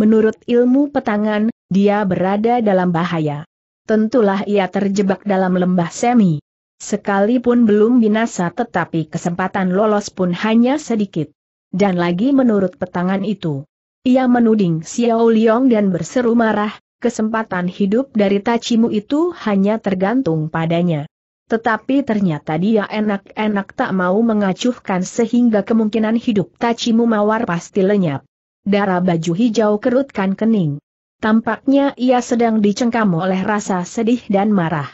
Menurut ilmu petangan, dia berada dalam bahaya. Tentulah ia terjebak dalam lembah semi. Sekalipun belum binasa tetapi kesempatan lolos pun hanya sedikit. Dan lagi menurut petangan itu. Ia menuding Xiao Liang dan berseru marah, kesempatan hidup dari Tachimu itu hanya tergantung padanya. Tetapi ternyata dia enak-enak tak mau mengacuhkan sehingga kemungkinan hidup Tachimu mawar pasti lenyap. Darah baju hijau kerutkan kening. Tampaknya ia sedang dicengkam oleh rasa sedih dan marah.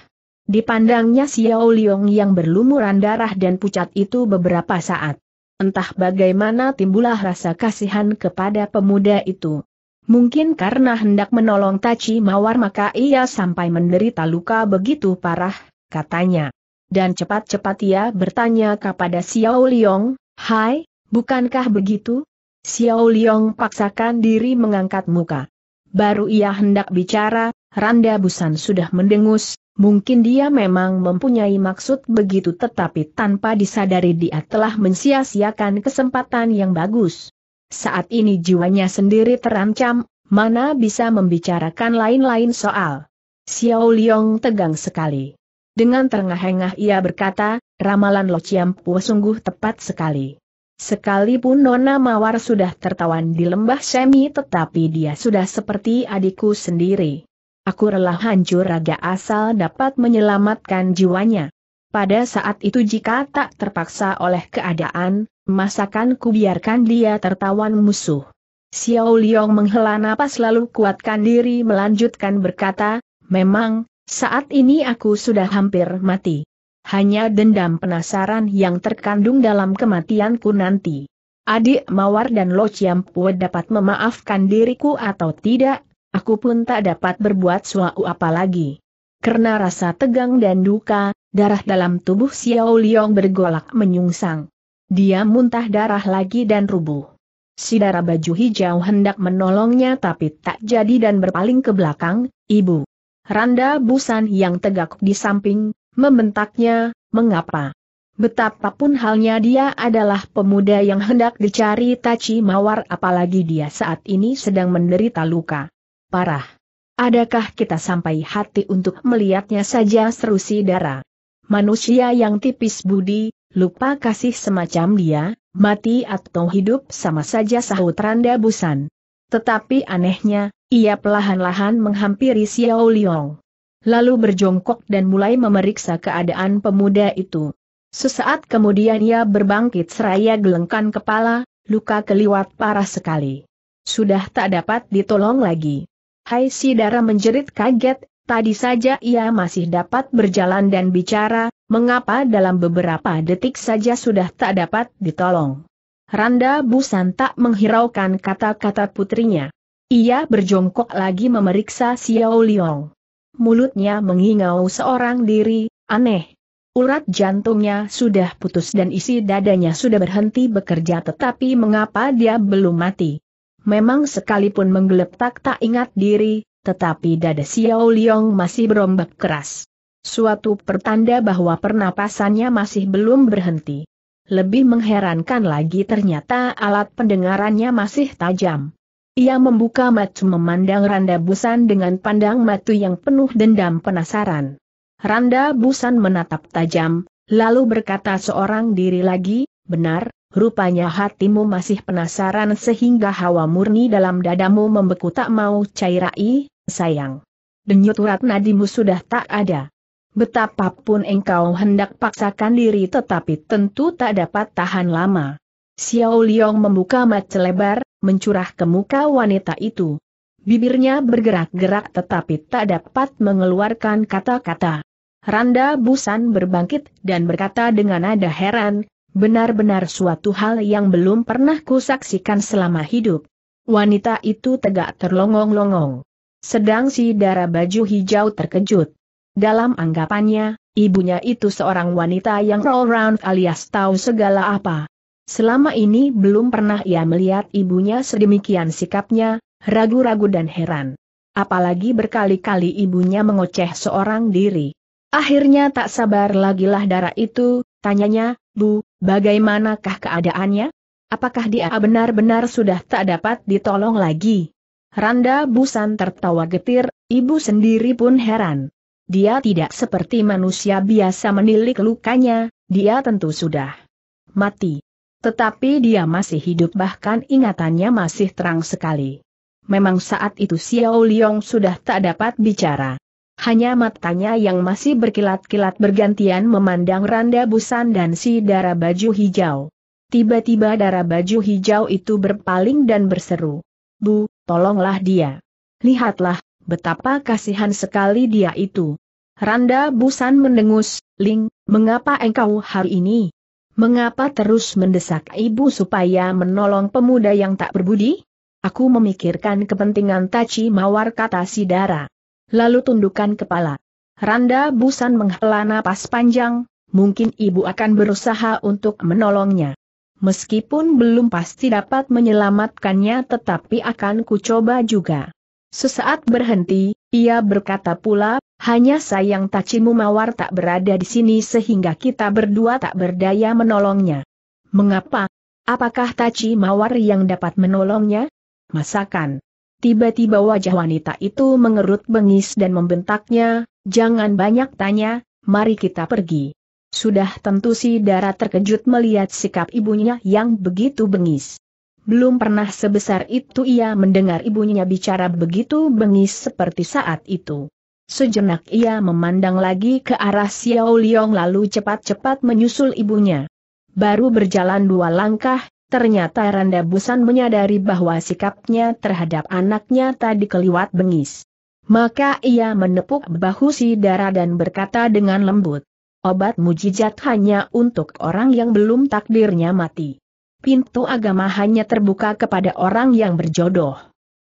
Dipandangnya Xiao Liong yang berlumuran darah dan pucat itu beberapa saat. Entah bagaimana timbullah rasa kasihan kepada pemuda itu. Mungkin karena hendak menolong Tachi Mawar maka ia sampai menderita luka begitu parah, katanya. Dan cepat-cepat ia bertanya kepada Xiao Liong, Hai, bukankah begitu? Xiao Liang paksakan diri mengangkat muka. Baru ia hendak bicara, Randa Busan sudah mendengus, mungkin dia memang mempunyai maksud begitu tetapi tanpa disadari dia telah mensia-siakan kesempatan yang bagus. Saat ini jiwanya sendiri terancam, mana bisa membicarakan lain-lain soal. Xiao Liang tegang sekali. Dengan terengah-engah ia berkata, ramalan Lo Chiam sungguh tepat sekali. Sekalipun Nona Mawar sudah tertawan di lembah semi tetapi dia sudah seperti adikku sendiri. Aku rela hancur raga asal dapat menyelamatkan jiwanya. Pada saat itu jika tak terpaksa oleh keadaan, masakan ku biarkan dia tertawan musuh. Xiao Liong menghela napas lalu kuatkan diri melanjutkan berkata, memang, saat ini aku sudah hampir mati hanya dendam penasaran yang terkandung dalam kematianku nanti. Adik Mawar dan Lo Chiampue dapat memaafkan diriku atau tidak, aku pun tak dapat berbuat suatu apa lagi. Karena rasa tegang dan duka, darah dalam tubuh Xiao Liang bergolak menyungsang. Dia muntah darah lagi dan rubuh. Si darah baju hijau hendak menolongnya tapi tak jadi dan berpaling ke belakang, ibu. Randa Busan yang tegak di samping, Membentaknya, mengapa? Betapapun halnya dia adalah pemuda yang hendak dicari Taci Mawar apalagi dia saat ini sedang menderita luka. Parah. Adakah kita sampai hati untuk melihatnya saja Serusi darah? Manusia yang tipis budi, lupa kasih semacam dia, mati atau hidup sama saja sahut Randa Busan. Tetapi anehnya, ia pelahan-lahan menghampiri Xiao Liong lalu berjongkok dan mulai memeriksa keadaan pemuda itu. Sesaat kemudian ia berbangkit seraya gelengkan kepala, luka keliwat parah sekali. Sudah tak dapat ditolong lagi. Hai si darah menjerit kaget, tadi saja ia masih dapat berjalan dan bicara, mengapa dalam beberapa detik saja sudah tak dapat ditolong. Randa Busan tak menghiraukan kata-kata putrinya. Ia berjongkok lagi memeriksa Xiao Liong mulutnya mengingau seorang diri, aneh. Urat jantungnya sudah putus dan isi dadanya sudah berhenti bekerja tetapi mengapa dia belum mati? Memang sekalipun menggeletak tak ingat diri, tetapi dada Xiao Liong masih berombak keras. Suatu pertanda bahwa pernapasannya masih belum berhenti. Lebih mengherankan lagi ternyata alat pendengarannya masih tajam. Ia membuka mata memandang Randa Busan dengan pandang mata yang penuh dendam penasaran. Randa Busan menatap tajam, lalu berkata seorang diri lagi, benar, rupanya hatimu masih penasaran sehingga hawa murni dalam dadamu membeku tak mau cairai, sayang. Denyut urat nadimu sudah tak ada. Betapapun engkau hendak paksakan diri tetapi tentu tak dapat tahan lama. Xiao Liang membuka mata lebar, mencurah ke muka wanita itu. Bibirnya bergerak-gerak tetapi tak dapat mengeluarkan kata-kata. Randa Busan berbangkit dan berkata dengan nada heran, benar-benar suatu hal yang belum pernah kusaksikan selama hidup. Wanita itu tegak terlongong-longong. Sedang si darah baju hijau terkejut. Dalam anggapannya, ibunya itu seorang wanita yang all round alias tahu segala apa. Selama ini belum pernah ia melihat ibunya sedemikian sikapnya, ragu-ragu dan heran. Apalagi berkali-kali ibunya mengoceh seorang diri. Akhirnya tak sabar lagi lah darah itu, tanyanya, Bu, bagaimanakah keadaannya? Apakah dia benar-benar sudah tak dapat ditolong lagi? Randa Busan tertawa getir, ibu sendiri pun heran. Dia tidak seperti manusia biasa menilik lukanya, dia tentu sudah mati. Tetapi dia masih hidup bahkan ingatannya masih terang sekali. Memang saat itu Xiao Liong sudah tak dapat bicara. Hanya matanya yang masih berkilat-kilat bergantian memandang Randa Busan dan si darah baju hijau. Tiba-tiba darah baju hijau itu berpaling dan berseru. Bu, tolonglah dia. Lihatlah, betapa kasihan sekali dia itu. Randa Busan mendengus, Ling, mengapa engkau hari ini Mengapa terus mendesak ibu supaya menolong pemuda yang tak berbudi? Aku memikirkan kepentingan Tachi Mawar kata Sidara. Lalu tundukkan kepala. Randa Busan menghela napas panjang, mungkin ibu akan berusaha untuk menolongnya. Meskipun belum pasti dapat menyelamatkannya tetapi akan kucoba juga. Sesaat berhenti, ia berkata pula, hanya sayang Tachimu Mawar tak berada di sini sehingga kita berdua tak berdaya menolongnya. Mengapa? Apakah Tachi Mawar yang dapat menolongnya? Masakan. Tiba-tiba wajah wanita itu mengerut bengis dan membentaknya, jangan banyak tanya, mari kita pergi. Sudah tentu si darah terkejut melihat sikap ibunya yang begitu bengis belum pernah sebesar itu ia mendengar ibunya bicara begitu bengis seperti saat itu. Sejenak ia memandang lagi ke arah Xiao Liong lalu cepat-cepat menyusul ibunya. Baru berjalan dua langkah, ternyata Randa Busan menyadari bahwa sikapnya terhadap anaknya tadi keliwat bengis. Maka ia menepuk bahu si darah dan berkata dengan lembut, obat mujizat hanya untuk orang yang belum takdirnya mati pintu agama hanya terbuka kepada orang yang berjodoh.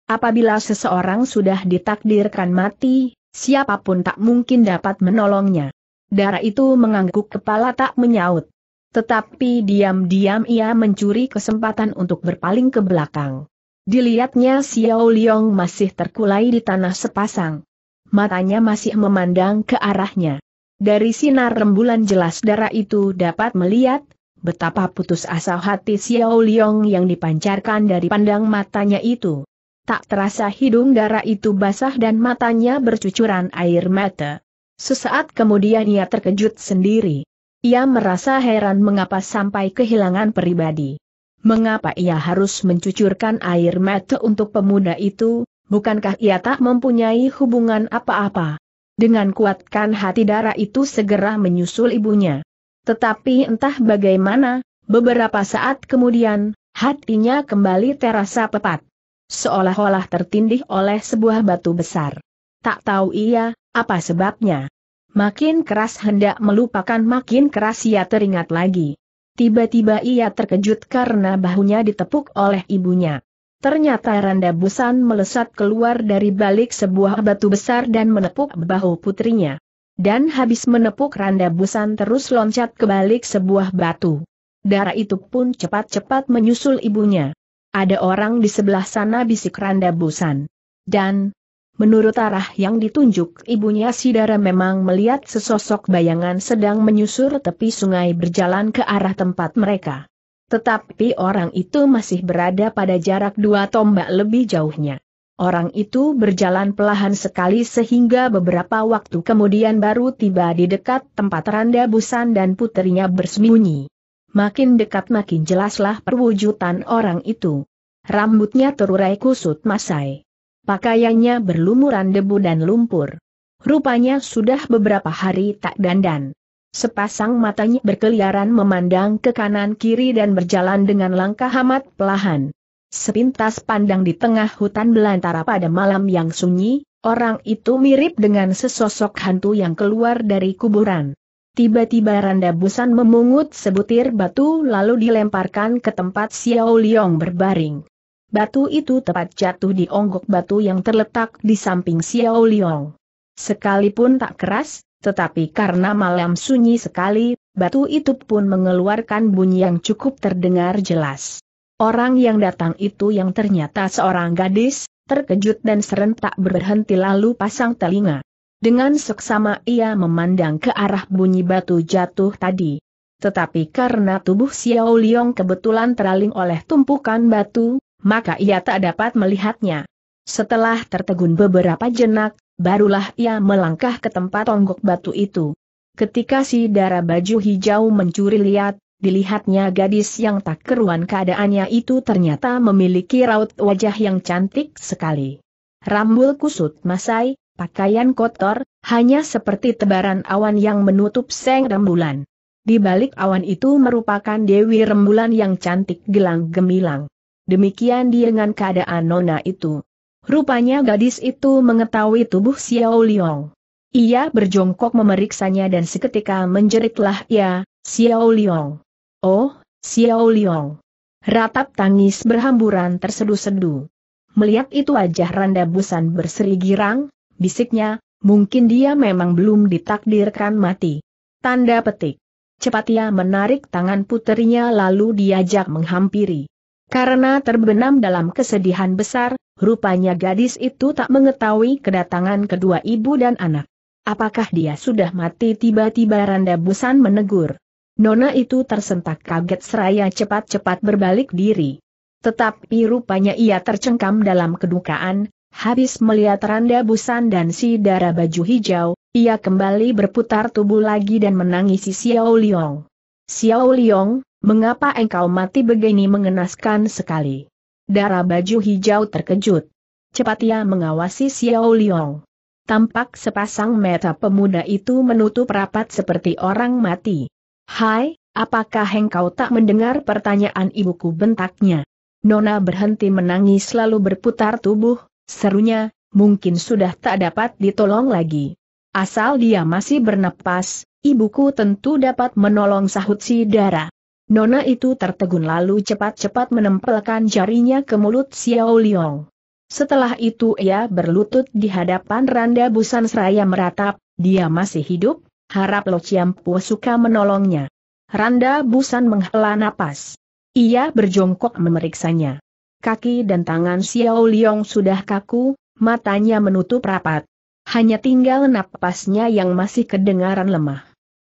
Apabila seseorang sudah ditakdirkan mati, siapapun tak mungkin dapat menolongnya. Darah itu mengangguk kepala tak menyaut. Tetapi diam-diam ia mencuri kesempatan untuk berpaling ke belakang. Dilihatnya Xiao Liong masih terkulai di tanah sepasang. Matanya masih memandang ke arahnya. Dari sinar rembulan jelas darah itu dapat melihat, betapa putus asa hati Xiao Liong yang dipancarkan dari pandang matanya itu. Tak terasa hidung darah itu basah dan matanya bercucuran air mata. Sesaat kemudian ia terkejut sendiri. Ia merasa heran mengapa sampai kehilangan pribadi. Mengapa ia harus mencucurkan air mata untuk pemuda itu, bukankah ia tak mempunyai hubungan apa-apa? Dengan kuatkan hati darah itu segera menyusul ibunya. Tetapi entah bagaimana, beberapa saat kemudian, hatinya kembali terasa pepat. Seolah-olah tertindih oleh sebuah batu besar. Tak tahu ia, apa sebabnya. Makin keras hendak melupakan makin keras ia teringat lagi. Tiba-tiba ia terkejut karena bahunya ditepuk oleh ibunya. Ternyata Randa Busan melesat keluar dari balik sebuah batu besar dan menepuk bahu putrinya. Dan habis menepuk randa busan terus loncat ke balik sebuah batu. Darah itu pun cepat-cepat menyusul ibunya. Ada orang di sebelah sana bisik randa busan. Dan, Menurut arah yang ditunjuk ibunya Sidara memang melihat sesosok bayangan sedang menyusur tepi sungai berjalan ke arah tempat mereka. Tetapi orang itu masih berada pada jarak dua tombak lebih jauhnya. Orang itu berjalan pelahan sekali sehingga beberapa waktu kemudian baru tiba di dekat tempat Randa Busan dan puterinya bersembunyi. Makin dekat makin jelaslah perwujudan orang itu. Rambutnya terurai kusut masai. Pakaiannya berlumuran debu dan lumpur. Rupanya sudah beberapa hari tak dandan. Sepasang matanya berkeliaran memandang ke kanan kiri dan berjalan dengan langkah amat pelahan. Sepintas pandang di tengah hutan belantara pada malam yang sunyi, orang itu mirip dengan sesosok hantu yang keluar dari kuburan. Tiba-tiba Randa Busan memungut sebutir batu lalu dilemparkan ke tempat Xiao Liong berbaring. Batu itu tepat jatuh di onggok batu yang terletak di samping Xiao Liong. Sekalipun tak keras, tetapi karena malam sunyi sekali, batu itu pun mengeluarkan bunyi yang cukup terdengar jelas. Orang yang datang itu yang ternyata seorang gadis, terkejut dan serentak berhenti lalu pasang telinga. Dengan seksama ia memandang ke arah bunyi batu jatuh tadi. Tetapi karena tubuh Xiao Liong kebetulan teraling oleh tumpukan batu, maka ia tak dapat melihatnya. Setelah tertegun beberapa jenak, barulah ia melangkah ke tempat tonggok batu itu. Ketika si darah baju hijau mencuri lihat, dilihatnya gadis yang tak keruan keadaannya itu ternyata memiliki raut wajah yang cantik sekali. Rambut kusut masai, pakaian kotor, hanya seperti tebaran awan yang menutup seng rembulan. Di balik awan itu merupakan Dewi Rembulan yang cantik gelang gemilang. Demikian dia dengan keadaan Nona itu. Rupanya gadis itu mengetahui tubuh Xiao Liang. Ia berjongkok memeriksanya dan seketika menjeritlah ia, Xiao Liang. Oh, Xiao Liang. Ratap tangis berhamburan tersedu-sedu. Melihat itu wajah Randa Busan berseri girang, bisiknya, mungkin dia memang belum ditakdirkan mati. Tanda petik. Cepat ia menarik tangan puterinya lalu diajak menghampiri. Karena terbenam dalam kesedihan besar, rupanya gadis itu tak mengetahui kedatangan kedua ibu dan anak. Apakah dia sudah mati tiba-tiba Randa Busan menegur. Nona itu tersentak kaget seraya cepat-cepat berbalik diri. Tetapi rupanya ia tercengkam dalam kedukaan, habis melihat Randa Busan dan si darah baju hijau, ia kembali berputar tubuh lagi dan menangisi Xiao Liong. Xiao Liong, mengapa engkau mati begini mengenaskan sekali? Darah baju hijau terkejut. Cepat ia mengawasi Xiao Liong. Tampak sepasang mata pemuda itu menutup rapat seperti orang mati. Hai, apakah engkau tak mendengar pertanyaan ibuku bentaknya? Nona berhenti menangis lalu berputar tubuh, serunya, mungkin sudah tak dapat ditolong lagi. Asal dia masih bernapas, ibuku tentu dapat menolong sahut si Dara. Nona itu tertegun lalu cepat-cepat menempelkan jarinya ke mulut Xiao Liong. Setelah itu ia berlutut di hadapan Randa Busan Seraya meratap, dia masih hidup, harap Lo ciampu, suka menolongnya. Randa Busan menghela napas. Ia berjongkok memeriksanya. Kaki dan tangan Xiao Liong sudah kaku, matanya menutup rapat. Hanya tinggal napasnya yang masih kedengaran lemah.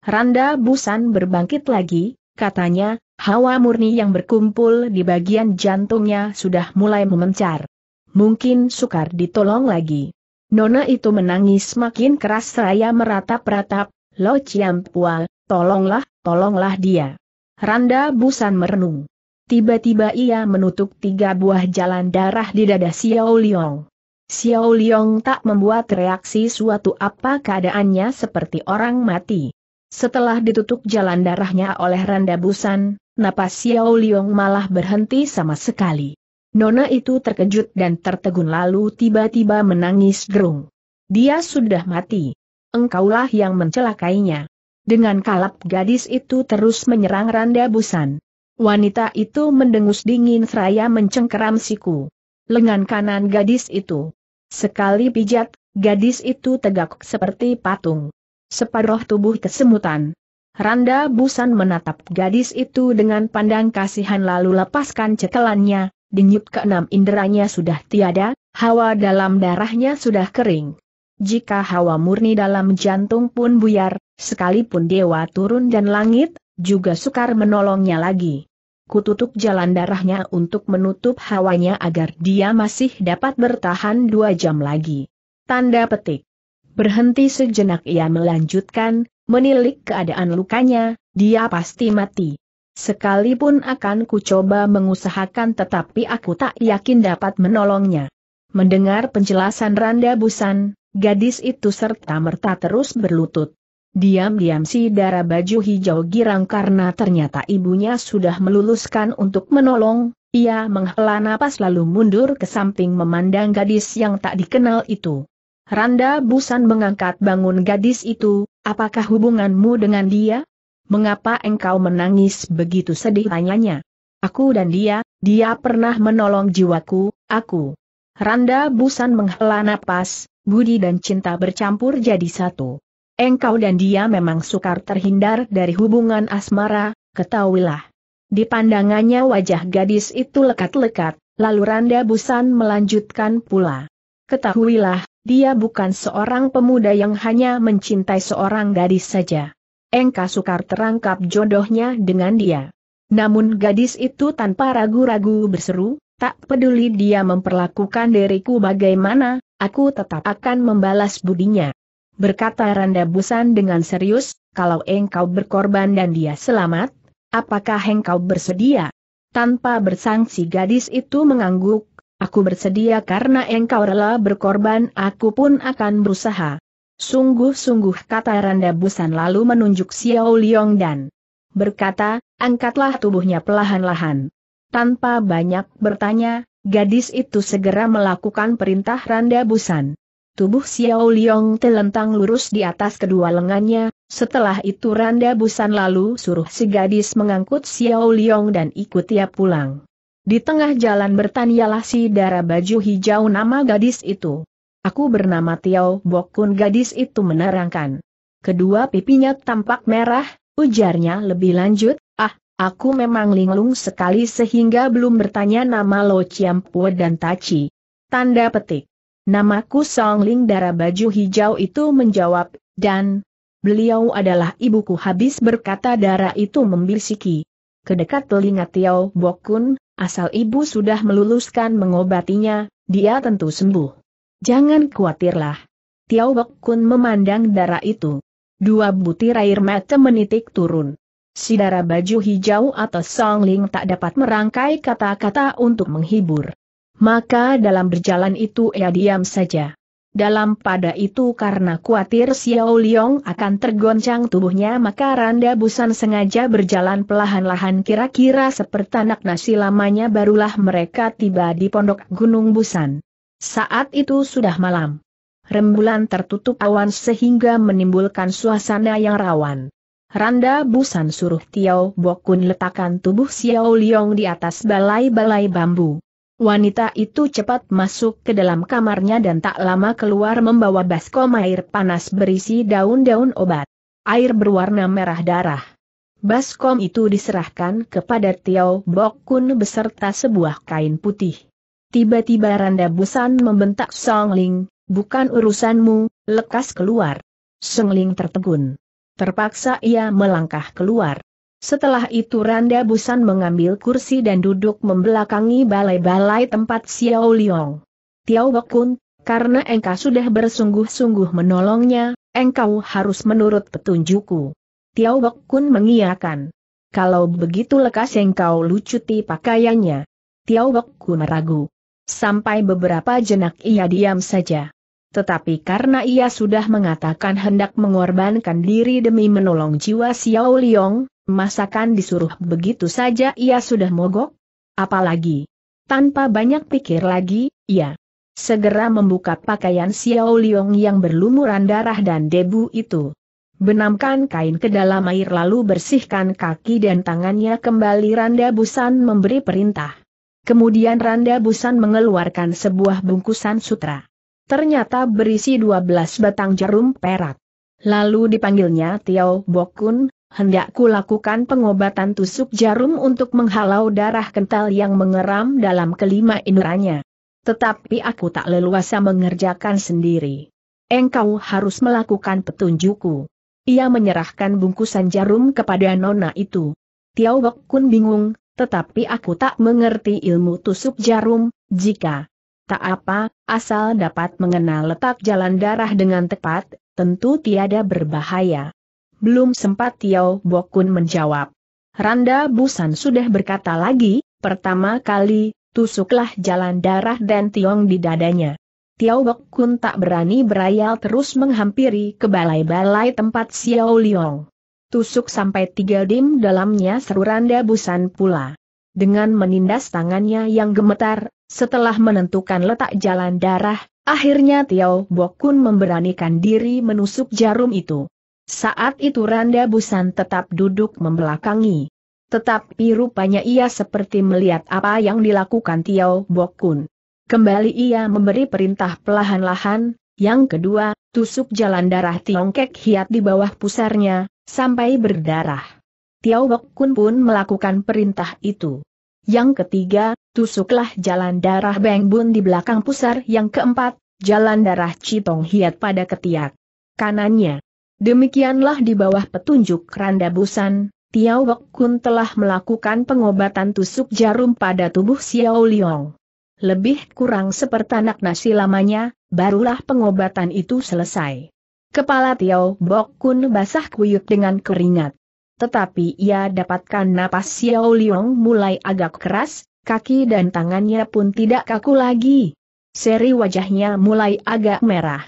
Randa Busan berbangkit lagi, katanya, hawa murni yang berkumpul di bagian jantungnya sudah mulai memencar. Mungkin sukar ditolong lagi. Nona itu menangis makin keras seraya meratap-ratap, Lo Ciampual, tolonglah, tolonglah dia. Randa Busan merenung. Tiba-tiba ia menutup tiga buah jalan darah di dada Xiao Liong. Xiao Liong tak membuat reaksi suatu apa keadaannya seperti orang mati. Setelah ditutup jalan darahnya oleh Randa Busan, napas Xiao Liong malah berhenti sama sekali. Nona itu terkejut dan tertegun lalu tiba-tiba menangis gerung. Dia sudah mati engkaulah yang mencelakainya. Dengan kalap gadis itu terus menyerang Randa Busan. Wanita itu mendengus dingin seraya mencengkeram siku. Lengan kanan gadis itu. Sekali pijat, gadis itu tegak seperti patung. Separuh tubuh kesemutan. Randa Busan menatap gadis itu dengan pandang kasihan lalu lepaskan cekelannya. denyut keenam inderanya sudah tiada, hawa dalam darahnya sudah kering. Jika hawa murni dalam jantung pun buyar, sekalipun dewa turun dan langit, juga sukar menolongnya lagi. Kututup jalan darahnya untuk menutup hawanya agar dia masih dapat bertahan dua jam lagi. Tanda petik. Berhenti sejenak ia melanjutkan, menilik keadaan lukanya, dia pasti mati. Sekalipun akan kucoba mengusahakan tetapi aku tak yakin dapat menolongnya. Mendengar penjelasan Randa Busan, Gadis itu serta-merta terus berlutut. Diam-diam si darah baju hijau girang karena ternyata ibunya sudah meluluskan untuk menolong, ia menghela napas lalu mundur ke samping memandang gadis yang tak dikenal itu. Randa Busan mengangkat bangun gadis itu, apakah hubunganmu dengan dia? Mengapa engkau menangis begitu sedih tanyanya? Aku dan dia, dia pernah menolong jiwaku, aku. Randa Busan menghela napas, budi dan cinta bercampur jadi satu. Engkau dan dia memang sukar terhindar dari hubungan asmara, ketahuilah. Di pandangannya wajah gadis itu lekat-lekat, lalu Randa Busan melanjutkan pula. Ketahuilah, dia bukan seorang pemuda yang hanya mencintai seorang gadis saja. Engkau sukar terangkap jodohnya dengan dia. Namun gadis itu tanpa ragu-ragu berseru, tak peduli dia memperlakukan diriku bagaimana, aku tetap akan membalas budinya. Berkata Randa Busan dengan serius, kalau engkau berkorban dan dia selamat, apakah engkau bersedia? Tanpa bersangsi gadis itu mengangguk, aku bersedia karena engkau rela berkorban aku pun akan berusaha. Sungguh-sungguh kata Randa Busan lalu menunjuk Xiao Liong dan berkata, angkatlah tubuhnya pelahan-lahan. Tanpa banyak bertanya, Gadis itu segera melakukan perintah Randa Busan. Tubuh Xiao Liong telentang lurus di atas kedua lengannya, setelah itu Randa Busan lalu suruh si gadis mengangkut Xiao Liong dan ikut ia pulang. Di tengah jalan bertanyalah si darah baju hijau nama gadis itu. Aku bernama Tiao Bokun gadis itu menerangkan. Kedua pipinya tampak merah, ujarnya lebih lanjut, Aku memang linglung sekali sehingga belum bertanya nama Lo Chiampue dan Tachi. Tanda petik. Namaku Song Ling darah Baju Hijau itu menjawab, dan beliau adalah ibuku habis berkata darah itu membisiki. Kedekat telinga Tiao Bokun, asal ibu sudah meluluskan mengobatinya, dia tentu sembuh. Jangan khawatirlah. Tiao Bokun memandang darah itu. Dua butir air mata menitik turun si baju hijau atau Songling tak dapat merangkai kata-kata untuk menghibur. Maka dalam berjalan itu ia diam saja. Dalam pada itu karena khawatir Xiao Liong akan tergoncang tubuhnya maka Randa Busan sengaja berjalan pelahan-lahan kira-kira seperti anak nasi lamanya barulah mereka tiba di pondok Gunung Busan. Saat itu sudah malam. Rembulan tertutup awan sehingga menimbulkan suasana yang rawan. Randa Busan suruh Tiao Bokun letakkan tubuh Xiao Liong di atas balai-balai bambu. Wanita itu cepat masuk ke dalam kamarnya dan tak lama keluar membawa baskom air panas berisi daun-daun obat. Air berwarna merah darah. Baskom itu diserahkan kepada Tiao Bokun beserta sebuah kain putih. Tiba-tiba Randa Busan membentak Song Ling, bukan urusanmu, lekas keluar. Song Ling tertegun. Terpaksa ia melangkah keluar. Setelah itu Randa Busan mengambil kursi dan duduk membelakangi balai-balai tempat Xiao Liong. Tiao Bokun, karena engkau sudah bersungguh-sungguh menolongnya, engkau harus menurut petunjukku. Tiao Bokun mengiakan. Kalau begitu lekas engkau lucuti pakaiannya. Tiao Bokun ragu. Sampai beberapa jenak ia diam saja. Tetapi karena ia sudah mengatakan hendak mengorbankan diri demi menolong jiwa Xiao Liong, masakan disuruh begitu saja ia sudah mogok? Apalagi? Tanpa banyak pikir lagi, ia segera membuka pakaian Xiao Liong yang berlumuran darah dan debu itu. Benamkan kain ke dalam air lalu bersihkan kaki dan tangannya kembali Randa Busan memberi perintah. Kemudian Randa Busan mengeluarkan sebuah bungkusan sutra. Ternyata berisi 12 batang jarum perak. Lalu dipanggilnya Tiao Bokun, Hendakku lakukan pengobatan tusuk jarum untuk menghalau darah kental yang mengeram dalam kelima inuranya. Tetapi aku tak leluasa mengerjakan sendiri. Engkau harus melakukan petunjukku. Ia menyerahkan bungkusan jarum kepada nona itu. Tiao Bokun bingung, tetapi aku tak mengerti ilmu tusuk jarum, jika Tak apa, asal dapat mengenal letak jalan darah dengan tepat, tentu tiada berbahaya. Belum sempat Tiao Bokun menjawab. Randa Busan sudah berkata lagi, pertama kali, tusuklah jalan darah dan tiong di dadanya. Tiao Bokun tak berani berayal terus menghampiri ke balai-balai tempat Xiao Liong. Tusuk sampai tiga dim dalamnya seru Randa Busan pula. Dengan menindas tangannya yang gemetar, setelah menentukan letak jalan darah, akhirnya Tiao Bokun memberanikan diri menusuk jarum itu. Saat itu Randa Busan tetap duduk membelakangi. Tetapi rupanya ia seperti melihat apa yang dilakukan Tiao Bokun. Kembali ia memberi perintah pelahan-lahan, yang kedua, tusuk jalan darah Tiongkek hiat di bawah pusarnya, sampai berdarah. Tiao Bokun pun melakukan perintah itu. Yang ketiga, tusuklah jalan darah Beng Bun di belakang pusar yang keempat, jalan darah Citong Hiat pada ketiak kanannya. Demikianlah di bawah petunjuk Randa Busan, Tiao Bok Kun telah melakukan pengobatan tusuk jarum pada tubuh Xiao Liong. Lebih kurang sepertanak nasi lamanya, barulah pengobatan itu selesai. Kepala Tiao Bok Kun basah kuyuk dengan keringat. Tetapi ia dapatkan napas Xiao Liong mulai agak keras, kaki dan tangannya pun tidak kaku lagi. Seri wajahnya mulai agak merah.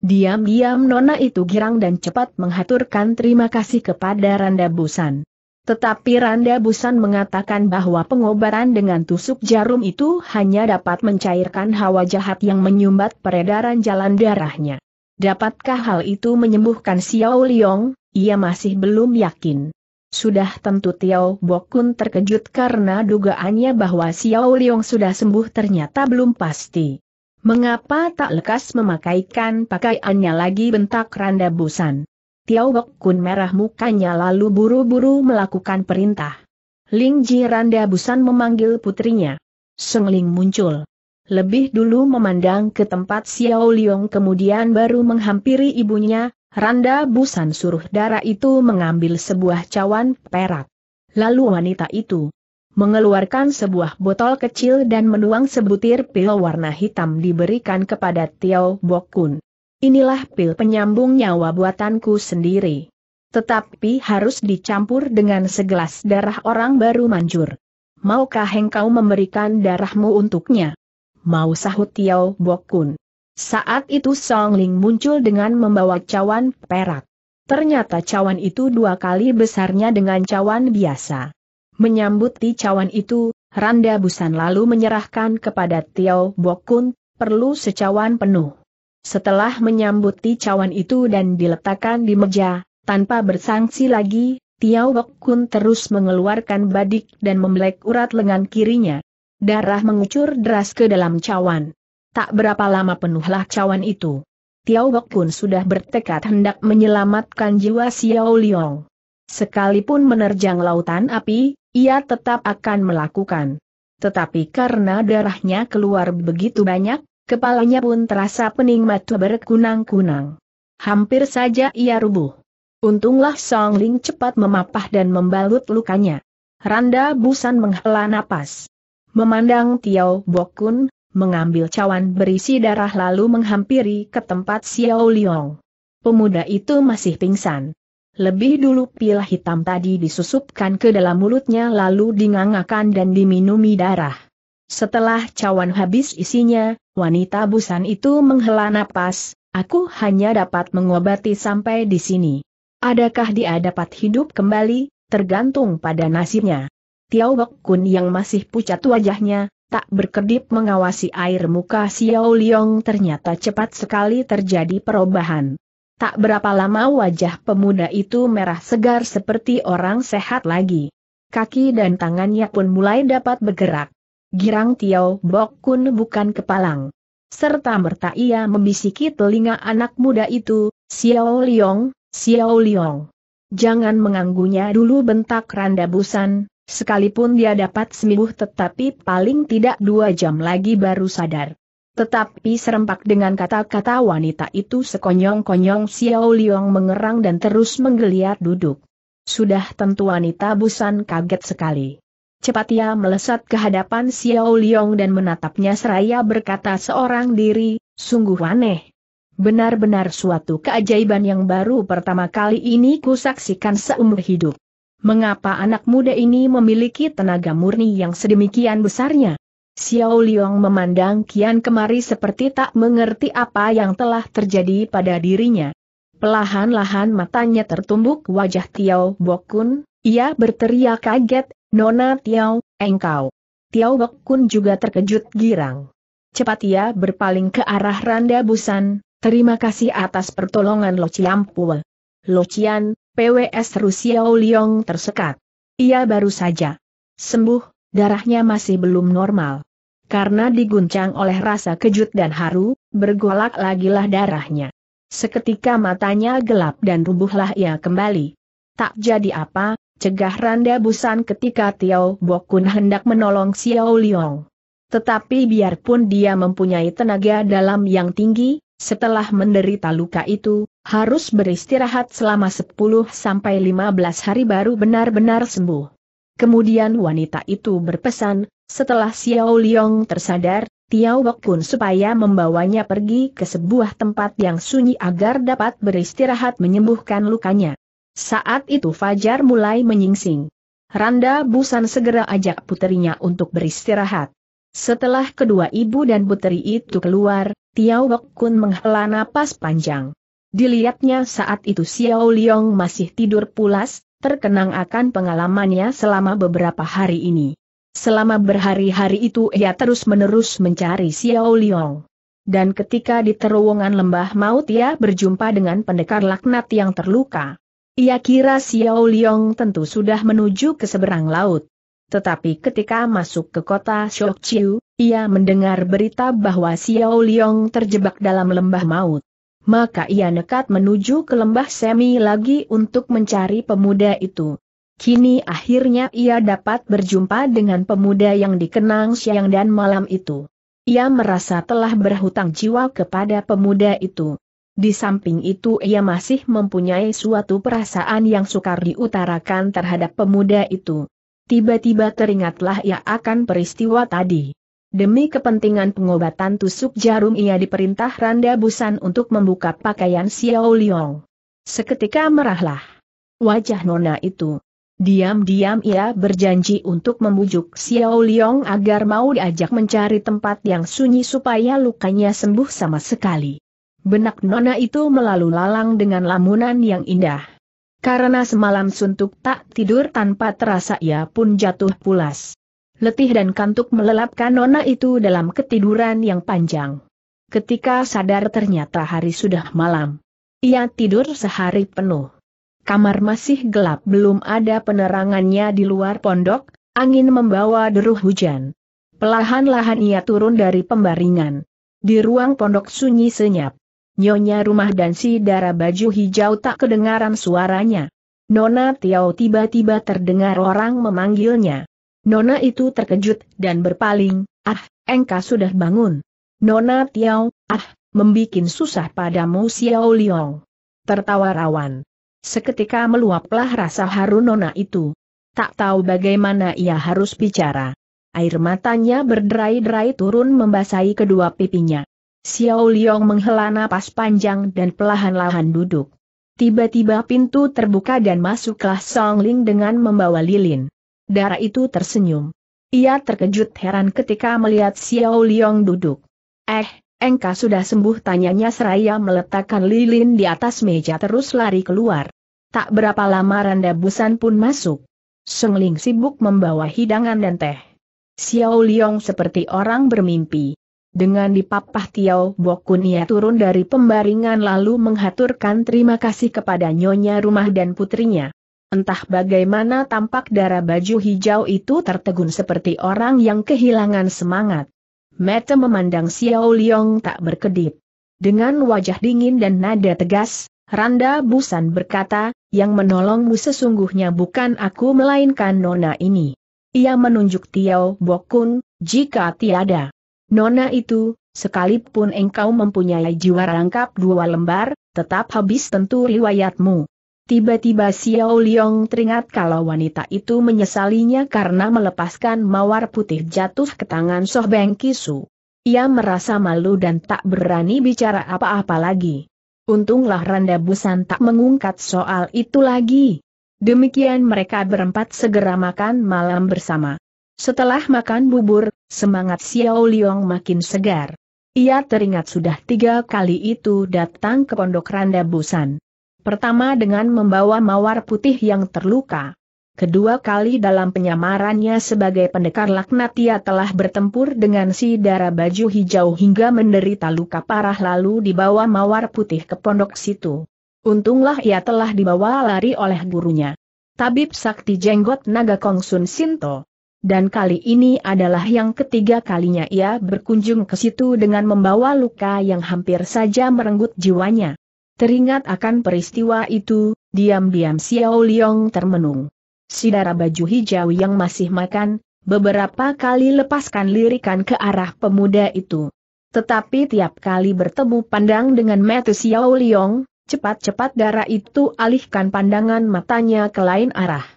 Diam-diam Nona itu girang dan cepat menghaturkan terima kasih kepada Randa Busan. Tetapi Randa Busan mengatakan bahwa pengobaran dengan tusuk jarum itu hanya dapat mencairkan hawa jahat yang menyumbat peredaran jalan darahnya. Dapatkah hal itu menyembuhkan Xiao Liong? Ia masih belum yakin. Sudah tentu Tiao Bokun terkejut karena dugaannya bahwa Xiao Liong sudah sembuh ternyata belum pasti. Mengapa tak lekas memakaikan pakaiannya lagi bentak Randa Busan? Tiao Bokun merah mukanya lalu buru-buru melakukan perintah. Ling Ji Randa Busan memanggil putrinya. Seng Ling muncul. Lebih dulu memandang ke tempat Xiao Liong kemudian baru menghampiri ibunya, Randa Busan suruh darah itu mengambil sebuah cawan perak. Lalu wanita itu mengeluarkan sebuah botol kecil dan menuang sebutir pil warna hitam diberikan kepada Tio Bokun. Inilah pil penyambung nyawa buatanku sendiri. Tetapi harus dicampur dengan segelas darah orang baru manjur. Maukah engkau memberikan darahmu untuknya? Mau sahut Tiao Bokun. Saat itu Song Ling muncul dengan membawa cawan perak. Ternyata cawan itu dua kali besarnya dengan cawan biasa. Menyambuti cawan itu, Randa Busan lalu menyerahkan kepada Tiao Bokun, perlu secawan penuh. Setelah menyambuti cawan itu dan diletakkan di meja, tanpa bersangsi lagi, Tiao Bokun terus mengeluarkan badik dan membelek urat lengan kirinya. Darah mengucur deras ke dalam cawan. Tak berapa lama penuhlah cawan itu. Tiao Bokun pun sudah bertekad hendak menyelamatkan jiwa Xiao Liang. Sekalipun menerjang lautan api, ia tetap akan melakukan. Tetapi karena darahnya keluar begitu banyak, kepalanya pun terasa pening mata berkunang-kunang. Hampir saja ia rubuh. Untunglah Song Ling cepat memapah dan membalut lukanya. Randa Busan menghela napas. Memandang Tiao Bokun, mengambil cawan berisi darah lalu menghampiri ke tempat Xiao Liang. Pemuda itu masih pingsan. Lebih dulu pil hitam tadi disusupkan ke dalam mulutnya lalu dingangakan dan diminumi darah. Setelah cawan habis isinya, wanita busan itu menghela napas, aku hanya dapat mengobati sampai di sini. Adakah dia dapat hidup kembali, tergantung pada nasibnya. Tiao Bok Kun yang masih pucat wajahnya, tak berkedip mengawasi air muka Xiao Liong ternyata cepat sekali terjadi perubahan. Tak berapa lama wajah pemuda itu merah segar seperti orang sehat lagi. Kaki dan tangannya pun mulai dapat bergerak. Girang Tiao Bok Kun bukan kepalang. Serta merta ia membisiki telinga anak muda itu, Xiao Liong, Xiao Liong. Jangan menganggunya dulu bentak Randa Busan, Sekalipun dia dapat sembuh tetapi paling tidak dua jam lagi baru sadar. Tetapi serempak dengan kata-kata wanita itu sekonyong-konyong Xiao Liang mengerang dan terus menggeliat duduk. Sudah tentu wanita busan kaget sekali. Cepat ia melesat ke hadapan Xiao Liang dan menatapnya seraya berkata seorang diri, sungguh aneh. Benar-benar suatu keajaiban yang baru pertama kali ini kusaksikan seumur hidup. Mengapa anak muda ini memiliki tenaga murni yang sedemikian besarnya? Xiao Liang memandang Kian kemari seperti tak mengerti apa yang telah terjadi pada dirinya. Pelahan-lahan matanya tertumbuk wajah Tiao Bokun, ia berteriak kaget, Nona Tiao, engkau. Tiao Bokun juga terkejut girang. Cepat ia berpaling ke arah Randa Busan, terima kasih atas pertolongan Lo Chiampu. Lo Cian, PWS Rusia Liong tersekat. Ia baru saja sembuh, darahnya masih belum normal. Karena diguncang oleh rasa kejut dan haru, bergolak lagilah darahnya. Seketika matanya gelap dan rubuhlah ia kembali. Tak jadi apa, cegah Randa Busan ketika Tiao Bokun hendak menolong Xiao Liong. Tetapi biarpun dia mempunyai tenaga dalam yang tinggi, setelah menderita luka itu, harus beristirahat selama 10 sampai 15 hari baru benar-benar sembuh. Kemudian wanita itu berpesan, setelah Xiao Liong tersadar, Tiao Bok pun supaya membawanya pergi ke sebuah tempat yang sunyi agar dapat beristirahat menyembuhkan lukanya. Saat itu Fajar mulai menyingsing. Randa Busan segera ajak puterinya untuk beristirahat. Setelah kedua ibu dan puteri itu keluar, Tiao Bok Kun menghela napas panjang. Dilihatnya saat itu Xiao Liang masih tidur pulas, terkenang akan pengalamannya selama beberapa hari ini. Selama berhari-hari itu ia terus-menerus mencari Xiao Liang. Dan ketika di terowongan lembah maut ia berjumpa dengan pendekar laknat yang terluka. Ia kira Xiao Liang tentu sudah menuju ke seberang laut. Tetapi ketika masuk ke kota Shokchiu, ia mendengar berita bahwa Xiao Liang terjebak dalam lembah maut maka ia nekat menuju ke lembah Semi lagi untuk mencari pemuda itu. Kini akhirnya ia dapat berjumpa dengan pemuda yang dikenang siang dan malam itu. Ia merasa telah berhutang jiwa kepada pemuda itu. Di samping itu ia masih mempunyai suatu perasaan yang sukar diutarakan terhadap pemuda itu. Tiba-tiba teringatlah ia akan peristiwa tadi. Demi kepentingan pengobatan tusuk jarum ia diperintah Randa Busan untuk membuka pakaian Xiao Liong. Seketika merahlah. Wajah nona itu. Diam-diam ia berjanji untuk membujuk Xiao Liong agar mau diajak mencari tempat yang sunyi supaya lukanya sembuh sama sekali. Benak nona itu melalu lalang dengan lamunan yang indah. Karena semalam suntuk tak tidur tanpa terasa ia pun jatuh pulas. Letih dan kantuk melelapkan nona itu dalam ketiduran yang panjang. Ketika sadar ternyata hari sudah malam. Ia tidur sehari penuh. Kamar masih gelap belum ada penerangannya di luar pondok, angin membawa deru hujan. Pelahan-lahan ia turun dari pembaringan. Di ruang pondok sunyi senyap. Nyonya rumah dan si darah baju hijau tak kedengaran suaranya. Nona Tiao tiba-tiba terdengar orang memanggilnya. Nona itu terkejut dan berpaling, ah, engkau sudah bangun. Nona Tiao, ah, membikin susah padamu Xiao Liong. Tertawa rawan. Seketika meluaplah rasa haru Nona itu. Tak tahu bagaimana ia harus bicara. Air matanya berderai-derai turun membasahi kedua pipinya. Xiao Liong menghela napas panjang dan perlahan-lahan duduk. Tiba-tiba pintu terbuka dan masuklah Song Ling dengan membawa lilin darah itu tersenyum. Ia terkejut heran ketika melihat Xiao Liang duduk. Eh, engkau sudah sembuh tanyanya seraya meletakkan lilin di atas meja terus lari keluar. Tak berapa lama Randa Busan pun masuk. Ling sibuk membawa hidangan dan teh. Xiao Liang seperti orang bermimpi. Dengan dipapah Tiao Bokun ia turun dari pembaringan lalu menghaturkan terima kasih kepada nyonya rumah dan putrinya. Entah bagaimana tampak darah baju hijau itu tertegun seperti orang yang kehilangan semangat. Mata memandang Xiao Liong tak berkedip. Dengan wajah dingin dan nada tegas, Randa Busan berkata, yang menolongmu sesungguhnya bukan aku melainkan nona ini. Ia menunjuk Tiao Bokun, jika tiada. Nona itu, sekalipun engkau mempunyai jiwa rangkap dua lembar, tetap habis tentu riwayatmu. Tiba-tiba Xiao Liong teringat kalau wanita itu menyesalinya karena melepaskan mawar putih jatuh ke tangan Soh Beng Kisu. Ia merasa malu dan tak berani bicara apa-apa lagi. Untunglah Randa Busan tak mengungkat soal itu lagi. Demikian mereka berempat segera makan malam bersama. Setelah makan bubur, semangat Xiao Liong makin segar. Ia teringat sudah tiga kali itu datang ke pondok Randa Busan. Pertama dengan membawa mawar putih yang terluka. Kedua kali dalam penyamarannya sebagai pendekar laknat ia telah bertempur dengan si darah baju hijau hingga menderita luka parah lalu dibawa mawar putih ke pondok situ. Untunglah ia telah dibawa lari oleh gurunya. Tabib Sakti Jenggot Naga Kongsun Sinto. Dan kali ini adalah yang ketiga kalinya ia berkunjung ke situ dengan membawa luka yang hampir saja merenggut jiwanya. Teringat akan peristiwa itu, diam-diam Xiao Liong termenung. Sidara baju hijau yang masih makan, beberapa kali lepaskan lirikan ke arah pemuda itu. Tetapi tiap kali bertemu pandang dengan Mata Xiao Liong, cepat-cepat darah itu alihkan pandangan matanya ke lain arah.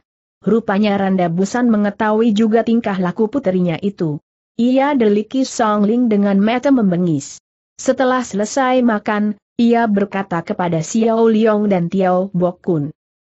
Rupanya Randa Busan mengetahui juga tingkah laku putrinya itu. Ia deliki Song Ling dengan mata membengis. Setelah selesai makan, ia berkata kepada Xiao Liong dan Tiao Bok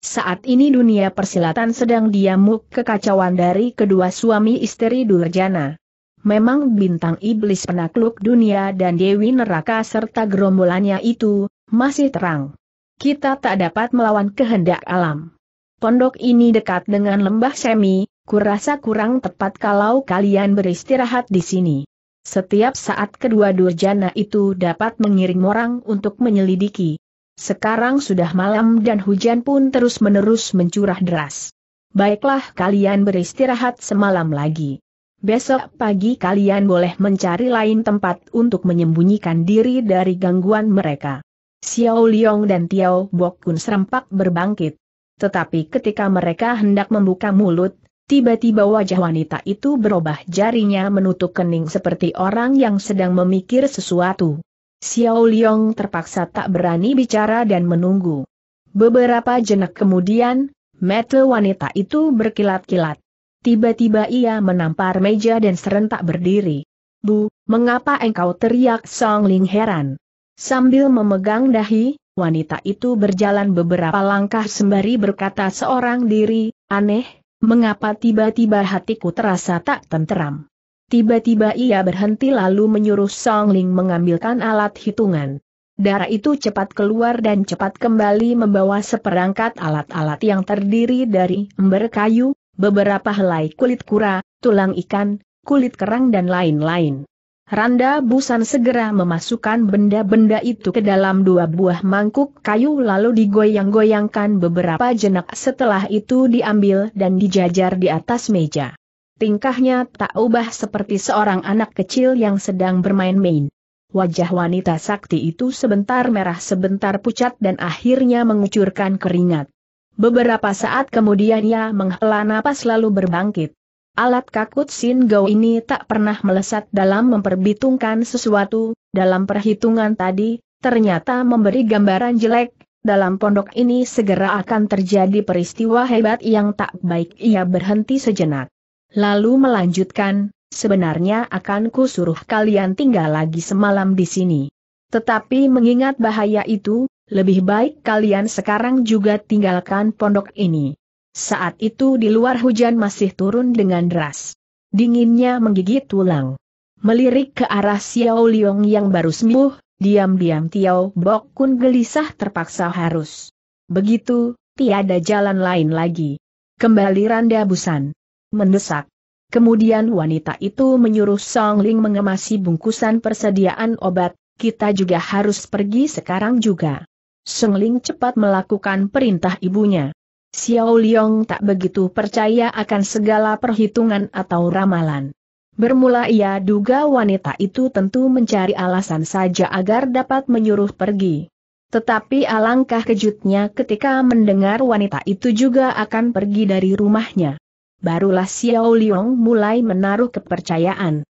Saat ini dunia persilatan sedang diamuk kekacauan dari kedua suami istri Durjana. Memang bintang iblis penakluk dunia dan Dewi Neraka serta gerombolannya itu, masih terang. Kita tak dapat melawan kehendak alam. Pondok ini dekat dengan lembah semi, kurasa kurang tepat kalau kalian beristirahat di sini. Setiap saat kedua durjana itu dapat mengiring orang untuk menyelidiki. Sekarang sudah malam dan hujan pun terus-menerus mencurah deras. Baiklah kalian beristirahat semalam lagi. Besok pagi kalian boleh mencari lain tempat untuk menyembunyikan diri dari gangguan mereka. Xiao Liong dan Tiao Bok Kun serempak berbangkit. Tetapi ketika mereka hendak membuka mulut, Tiba-tiba wajah wanita itu berubah jarinya menutup kening seperti orang yang sedang memikir sesuatu. Xiao Liang terpaksa tak berani bicara dan menunggu. Beberapa jenak kemudian, mata wanita itu berkilat-kilat. Tiba-tiba ia menampar meja dan serentak berdiri. Bu, mengapa engkau teriak Song Ling heran? Sambil memegang dahi, wanita itu berjalan beberapa langkah sembari berkata seorang diri, aneh, mengapa tiba-tiba hatiku terasa tak tenteram. Tiba-tiba ia berhenti lalu menyuruh Song Ling mengambilkan alat hitungan. Darah itu cepat keluar dan cepat kembali membawa seperangkat alat-alat yang terdiri dari ember kayu, beberapa helai kulit kura, tulang ikan, kulit kerang dan lain-lain. Randa Busan segera memasukkan benda-benda itu ke dalam dua buah mangkuk kayu lalu digoyang-goyangkan beberapa jenak setelah itu diambil dan dijajar di atas meja. Tingkahnya tak ubah seperti seorang anak kecil yang sedang bermain-main. Wajah wanita sakti itu sebentar merah sebentar pucat dan akhirnya mengucurkan keringat. Beberapa saat kemudian ia menghela napas lalu berbangkit. Alat kakut Sin Go ini tak pernah melesat dalam memperhitungkan sesuatu, dalam perhitungan tadi, ternyata memberi gambaran jelek, dalam pondok ini segera akan terjadi peristiwa hebat yang tak baik ia berhenti sejenak. Lalu melanjutkan, sebenarnya akan kusuruh kalian tinggal lagi semalam di sini. Tetapi mengingat bahaya itu, lebih baik kalian sekarang juga tinggalkan pondok ini. Saat itu di luar hujan masih turun dengan deras. Dinginnya menggigit tulang. Melirik ke arah Xiao Liong yang baru sembuh, diam-diam Tiao Bok Kun gelisah terpaksa harus. Begitu, tiada jalan lain lagi. Kembali randa busan. Mendesak. Kemudian wanita itu menyuruh Song Ling mengemasi bungkusan persediaan obat, kita juga harus pergi sekarang juga. Song Ling cepat melakukan perintah ibunya. Xiao Liang tak begitu percaya akan segala perhitungan atau ramalan. Bermula ia duga wanita itu tentu mencari alasan saja agar dapat menyuruh pergi. Tetapi alangkah kejutnya ketika mendengar wanita itu juga akan pergi dari rumahnya. Barulah Xiao Liang mulai menaruh kepercayaan.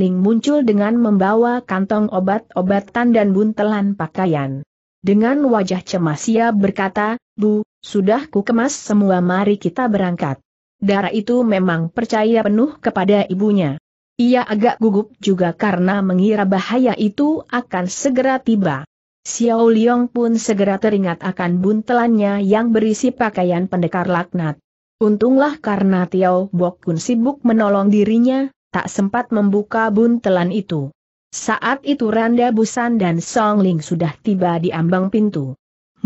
Ling muncul dengan membawa kantong obat-obatan dan buntelan pakaian. Dengan wajah cemas ia berkata, Bu, sudah ku kemas semua mari kita berangkat. Dara itu memang percaya penuh kepada ibunya. Ia agak gugup juga karena mengira bahaya itu akan segera tiba. Xiao Liang pun segera teringat akan buntelannya yang berisi pakaian pendekar laknat. Untunglah karena Tiao Bok Kun sibuk menolong dirinya, tak sempat membuka buntelan itu. Saat itu Randa Busan dan Song Ling sudah tiba di ambang pintu.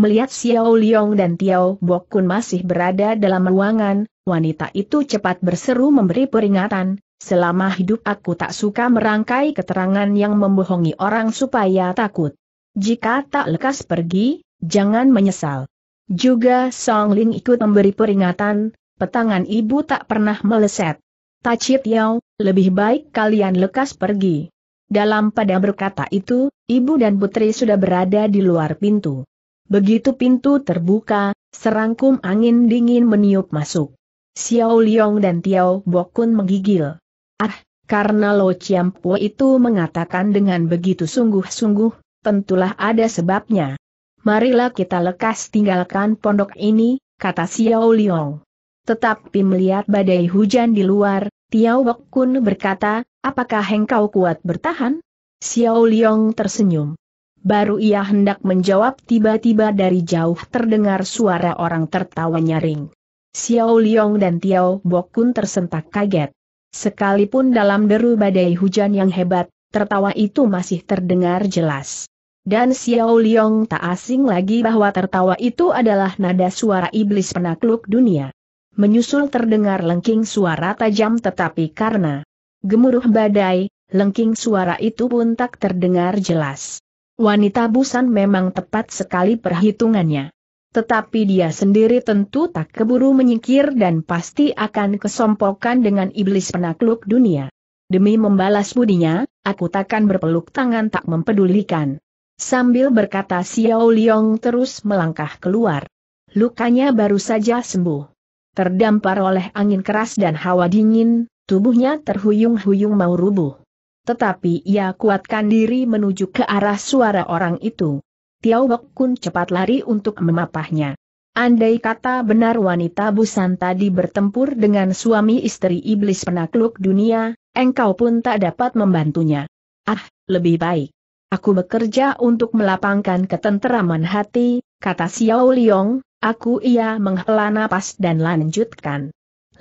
Melihat Xiao Liong dan Tiao Bokun masih berada dalam ruangan, wanita itu cepat berseru memberi peringatan, selama hidup aku tak suka merangkai keterangan yang membohongi orang supaya takut. Jika tak lekas pergi, jangan menyesal. Juga Song Ling ikut memberi peringatan, petangan ibu tak pernah meleset. Tacit Tiao, lebih baik kalian lekas pergi. Dalam pada berkata itu, ibu dan putri sudah berada di luar pintu. Begitu pintu terbuka, serangkum angin dingin meniup masuk. Xiao Liang dan Tiao Bokun menggigil. Ah, karena Lo Po itu mengatakan dengan begitu sungguh-sungguh, tentulah ada sebabnya. Marilah kita lekas tinggalkan pondok ini, kata Xiao Liang. Tetapi melihat badai hujan di luar, Tiao Bokun berkata, apakah engkau kuat bertahan? Xiao Liang tersenyum. Baru ia hendak menjawab tiba-tiba dari jauh terdengar suara orang tertawa nyaring. Xiao Liong dan Tiao Bokun tersentak kaget. Sekalipun dalam deru badai hujan yang hebat, tertawa itu masih terdengar jelas. Dan Xiao Liong tak asing lagi bahwa tertawa itu adalah nada suara iblis penakluk dunia. Menyusul terdengar lengking suara tajam tetapi karena gemuruh badai, lengking suara itu pun tak terdengar jelas. Wanita Busan memang tepat sekali perhitungannya. Tetapi dia sendiri tentu tak keburu menyingkir dan pasti akan kesompokan dengan iblis penakluk dunia. Demi membalas budinya, aku takkan berpeluk tangan tak mempedulikan. Sambil berkata Xiao Liong terus melangkah keluar. Lukanya baru saja sembuh. Terdampar oleh angin keras dan hawa dingin, tubuhnya terhuyung-huyung mau rubuh. Tetapi ia kuatkan diri menuju ke arah suara orang itu. Tiao Bok Kun cepat lari untuk memapahnya. Andai kata benar wanita busan tadi bertempur dengan suami istri iblis penakluk dunia, engkau pun tak dapat membantunya. Ah, lebih baik. Aku bekerja untuk melapangkan ketenteraman hati, kata Xiao Liong, aku ia menghela napas dan lanjutkan.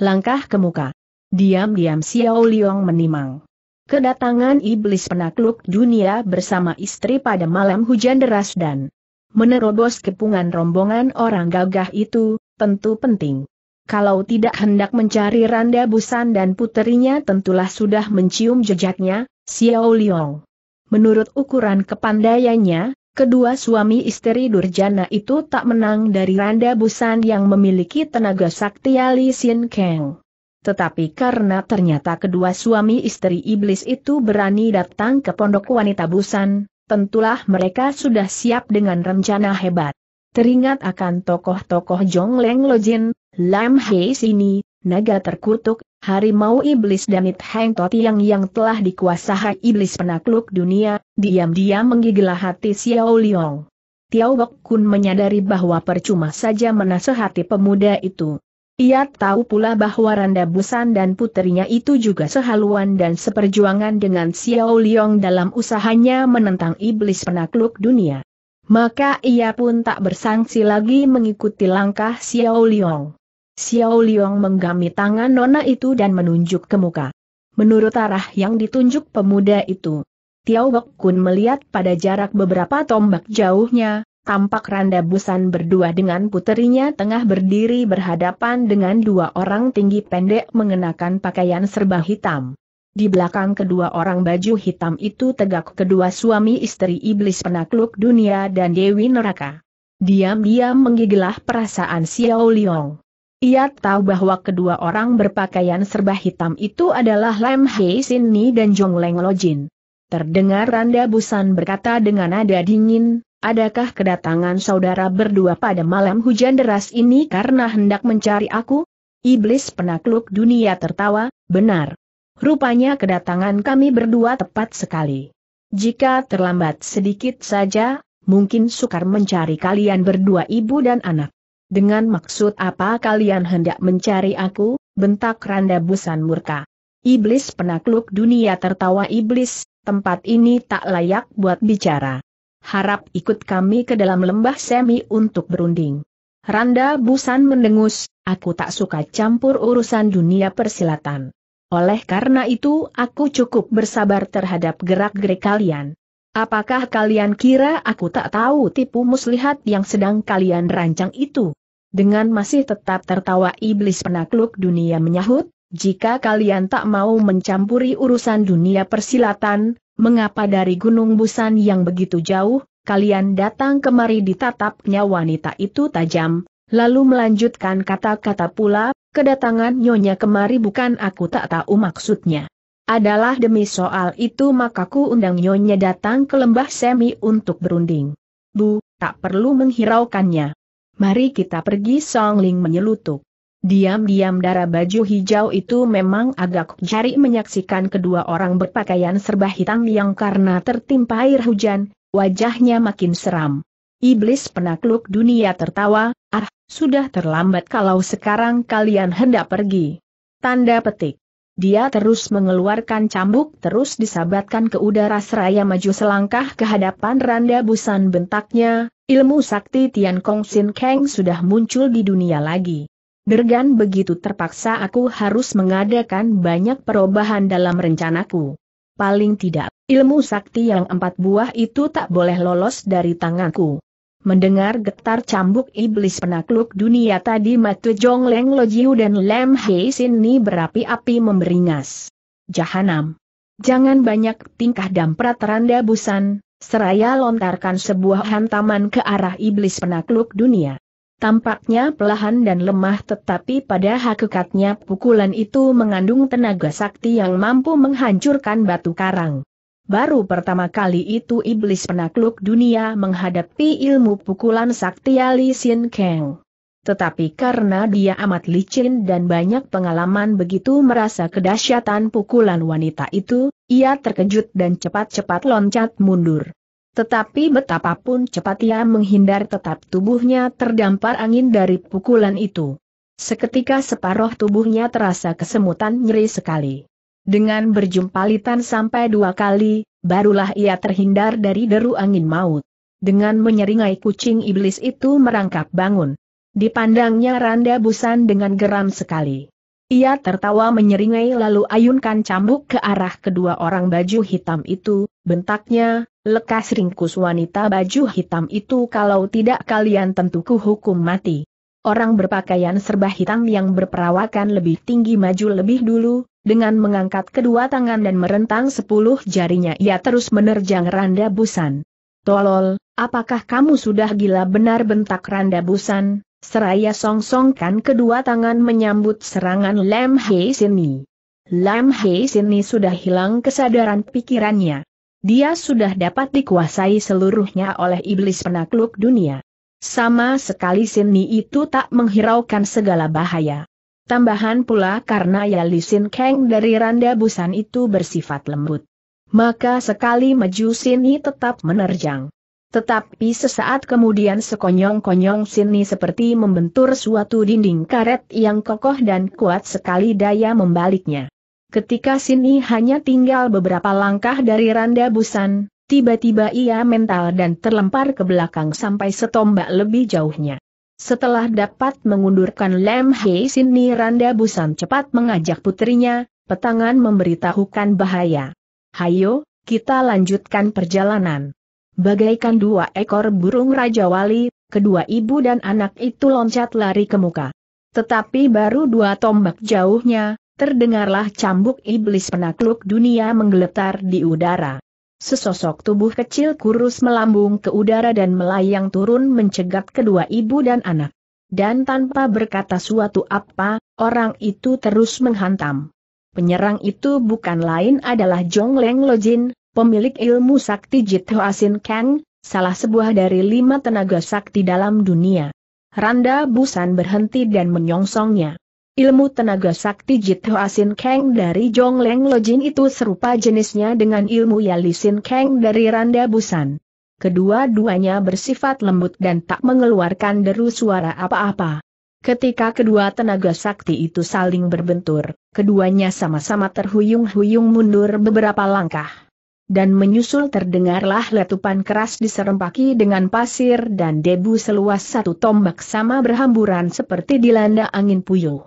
Langkah ke muka. Diam-diam Xiao Liong menimang kedatangan iblis penakluk dunia bersama istri pada malam hujan deras dan menerobos kepungan rombongan orang gagah itu, tentu penting. Kalau tidak hendak mencari Randa Busan dan puterinya tentulah sudah mencium jejaknya, Xiao Liong. Menurut ukuran kepandaiannya, kedua suami istri Durjana itu tak menang dari Randa Busan yang memiliki tenaga sakti Ali Sin Kang. Tetapi karena ternyata kedua suami istri iblis itu berani datang ke pondok wanita busan, tentulah mereka sudah siap dengan rencana hebat. Teringat akan tokoh-tokoh Jong Jongleng Lojin, Lam Hei Sini, naga terkutuk, harimau iblis dan It Heng Totiang yang telah dikuasai iblis penakluk dunia, diam-diam menggigil hati Xiao Liang. Tiao Bok Kun menyadari bahwa percuma saja menasehati pemuda itu. Ia tahu pula bahwa Randa Busan dan putrinya itu juga sehaluan dan seperjuangan dengan Xiao Liong dalam usahanya menentang iblis penakluk dunia. Maka ia pun tak bersangsi lagi mengikuti langkah Xiao Liong. Xiao Liong menggami tangan nona itu dan menunjuk ke muka. Menurut arah yang ditunjuk pemuda itu, Tiao Bok Kun melihat pada jarak beberapa tombak jauhnya, tampak Randa Busan berdua dengan puterinya tengah berdiri berhadapan dengan dua orang tinggi pendek mengenakan pakaian serba hitam. Di belakang kedua orang baju hitam itu tegak kedua suami istri iblis penakluk dunia dan Dewi Neraka. Diam-diam menggigilah perasaan Xiao Liong. Ia tahu bahwa kedua orang berpakaian serba hitam itu adalah Lam Hei Sin Ni dan Jong Leng Jin. Terdengar Randa Busan berkata dengan nada dingin, adakah kedatangan saudara berdua pada malam hujan deras ini karena hendak mencari aku? Iblis penakluk dunia tertawa, benar. Rupanya kedatangan kami berdua tepat sekali. Jika terlambat sedikit saja, mungkin sukar mencari kalian berdua ibu dan anak. Dengan maksud apa kalian hendak mencari aku, bentak Randa Busan murka. Iblis penakluk dunia tertawa iblis, tempat ini tak layak buat bicara harap ikut kami ke dalam lembah semi untuk berunding. Randa Busan mendengus, aku tak suka campur urusan dunia persilatan. Oleh karena itu aku cukup bersabar terhadap gerak-gerik kalian. Apakah kalian kira aku tak tahu tipu muslihat yang sedang kalian rancang itu? Dengan masih tetap tertawa iblis penakluk dunia menyahut, jika kalian tak mau mencampuri urusan dunia persilatan, mengapa dari Gunung Busan yang begitu jauh, kalian datang kemari ditatapnya wanita itu tajam, lalu melanjutkan kata-kata pula, kedatangan nyonya kemari bukan aku tak tahu maksudnya. Adalah demi soal itu maka ku undang nyonya datang ke lembah semi untuk berunding. Bu, tak perlu menghiraukannya. Mari kita pergi Song Ling menyelutuk. Diam-diam darah baju hijau itu memang agak jari menyaksikan kedua orang berpakaian serba hitam yang karena tertimpa air hujan, wajahnya makin seram. Iblis penakluk dunia tertawa, ah, sudah terlambat kalau sekarang kalian hendak pergi. Tanda petik. Dia terus mengeluarkan cambuk terus disabatkan ke udara seraya maju selangkah ke hadapan Randa Busan bentaknya, ilmu sakti Tian Kong Sin Kang sudah muncul di dunia lagi. Dergan begitu terpaksa aku harus mengadakan banyak perubahan dalam rencanaku. Paling tidak, ilmu sakti yang empat buah itu tak boleh lolos dari tanganku. Mendengar getar cambuk iblis penakluk dunia tadi Matu Leng Lojiu dan Lem Hei Sini berapi-api memberingas. Jahanam. Jangan banyak tingkah damprat randa busan, seraya lontarkan sebuah hantaman ke arah iblis penakluk dunia. Tampaknya pelahan dan lemah tetapi pada hakikatnya pukulan itu mengandung tenaga sakti yang mampu menghancurkan batu karang. Baru pertama kali itu iblis penakluk dunia menghadapi ilmu pukulan sakti Ali Sin Kang. Tetapi karena dia amat licin dan banyak pengalaman begitu merasa kedahsyatan pukulan wanita itu, ia terkejut dan cepat-cepat loncat mundur. Tetapi betapapun cepat ia menghindar tetap tubuhnya terdampar angin dari pukulan itu. Seketika separuh tubuhnya terasa kesemutan nyeri sekali. Dengan berjumpalitan sampai dua kali, barulah ia terhindar dari deru angin maut. Dengan menyeringai kucing iblis itu merangkap bangun. Dipandangnya Randa Busan dengan geram sekali. Ia tertawa menyeringai lalu ayunkan cambuk ke arah kedua orang baju hitam itu, bentaknya, Lekas ringkus wanita baju hitam itu kalau tidak kalian tentu hukum mati. Orang berpakaian serba hitam yang berperawakan lebih tinggi maju lebih dulu, dengan mengangkat kedua tangan dan merentang sepuluh jarinya ia terus menerjang Randa Busan. Tolol, apakah kamu sudah gila benar bentak Randa Busan? Seraya Song songsongkan kedua tangan menyambut serangan Lam Hei Sini. Lam Hei Sini sudah hilang kesadaran pikirannya. Dia sudah dapat dikuasai seluruhnya oleh iblis penakluk dunia. Sama sekali Sini itu tak menghiraukan segala bahaya. Tambahan pula karena Yalisin Kang dari randa busan itu bersifat lembut. Maka sekali maju Sini tetap menerjang. Tetapi sesaat kemudian sekonyong-konyong Sini seperti membentur suatu dinding karet yang kokoh dan kuat sekali daya membaliknya. Ketika Sini hanya tinggal beberapa langkah dari randa busan, tiba-tiba ia mental dan terlempar ke belakang sampai setombak lebih jauhnya. Setelah dapat mengundurkan Lem Hei Sini randa busan cepat mengajak putrinya, petangan memberitahukan bahaya. Hayo, kita lanjutkan perjalanan. Bagaikan dua ekor burung Raja Wali, kedua ibu dan anak itu loncat lari ke muka. Tetapi baru dua tombak jauhnya, terdengarlah cambuk iblis penakluk dunia menggeletar di udara. Sesosok tubuh kecil kurus melambung ke udara dan melayang turun mencegat kedua ibu dan anak. Dan tanpa berkata suatu apa, orang itu terus menghantam. Penyerang itu bukan lain adalah Jong Leng Lojin, pemilik ilmu sakti Jit Sin Kang, salah sebuah dari lima tenaga sakti dalam dunia. Randa Busan berhenti dan menyongsongnya. Ilmu tenaga sakti Jit Asin Kang dari Jong Jongleng Lojin itu serupa jenisnya dengan ilmu Yalisin Kang dari Randa Busan. Kedua-duanya bersifat lembut dan tak mengeluarkan deru suara apa-apa. Ketika kedua tenaga sakti itu saling berbentur, keduanya sama-sama terhuyung-huyung mundur beberapa langkah. Dan menyusul terdengarlah letupan keras diserempaki dengan pasir dan debu seluas satu tombak sama berhamburan seperti dilanda angin puyuh.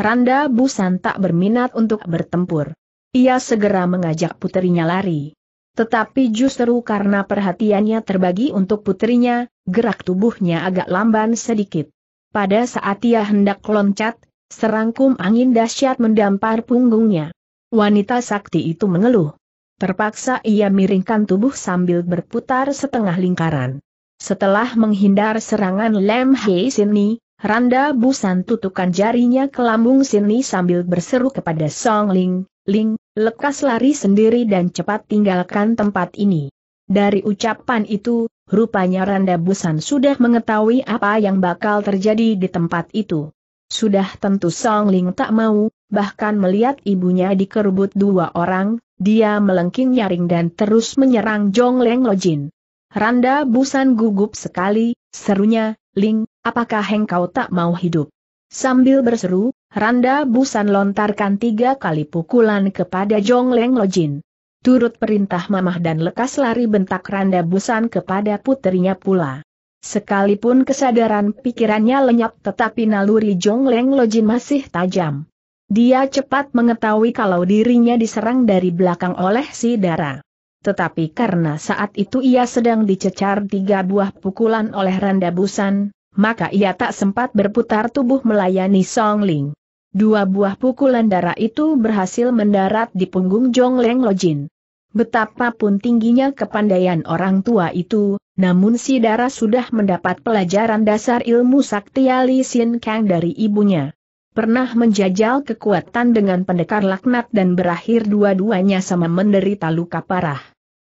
Randa Busan tak berminat untuk bertempur. Ia segera mengajak putrinya lari. Tetapi justru karena perhatiannya terbagi untuk putrinya, gerak tubuhnya agak lamban sedikit. Pada saat ia hendak loncat, serangkum angin dahsyat mendampar punggungnya. Wanita sakti itu mengeluh. Terpaksa ia miringkan tubuh sambil berputar setengah lingkaran. Setelah menghindar serangan Lem Hei Sini, Randa Busan tutupkan jarinya ke lambung sini sambil berseru kepada Song Ling, Ling, lekas lari sendiri dan cepat tinggalkan tempat ini. Dari ucapan itu, rupanya Randa Busan sudah mengetahui apa yang bakal terjadi di tempat itu. Sudah tentu Song Ling tak mau, bahkan melihat ibunya dikerubut dua orang, dia melengking nyaring dan terus menyerang Jong Leng Lojin. Randa Busan gugup sekali, serunya, Ling, apakah engkau tak mau hidup? Sambil berseru, Randa Busan lontarkan tiga kali pukulan kepada Jong Leng Lojin. Turut perintah mamah dan lekas lari bentak Randa Busan kepada putrinya pula. Sekalipun kesadaran pikirannya lenyap tetapi naluri Jong Leng Lojin masih tajam. Dia cepat mengetahui kalau dirinya diserang dari belakang oleh si Dara. Tetapi karena saat itu ia sedang dicecar tiga buah pukulan oleh Randa Busan, maka ia tak sempat berputar tubuh melayani Song Ling. Dua buah pukulan darah itu berhasil mendarat di punggung Jong Leng Lojin. Betapapun tingginya kepandaian orang tua itu, namun si darah sudah mendapat pelajaran dasar ilmu sakti Ali Sin Kang dari ibunya. Pernah menjajal kekuatan dengan pendekar laknat dan berakhir dua-duanya sama menderita luka parah.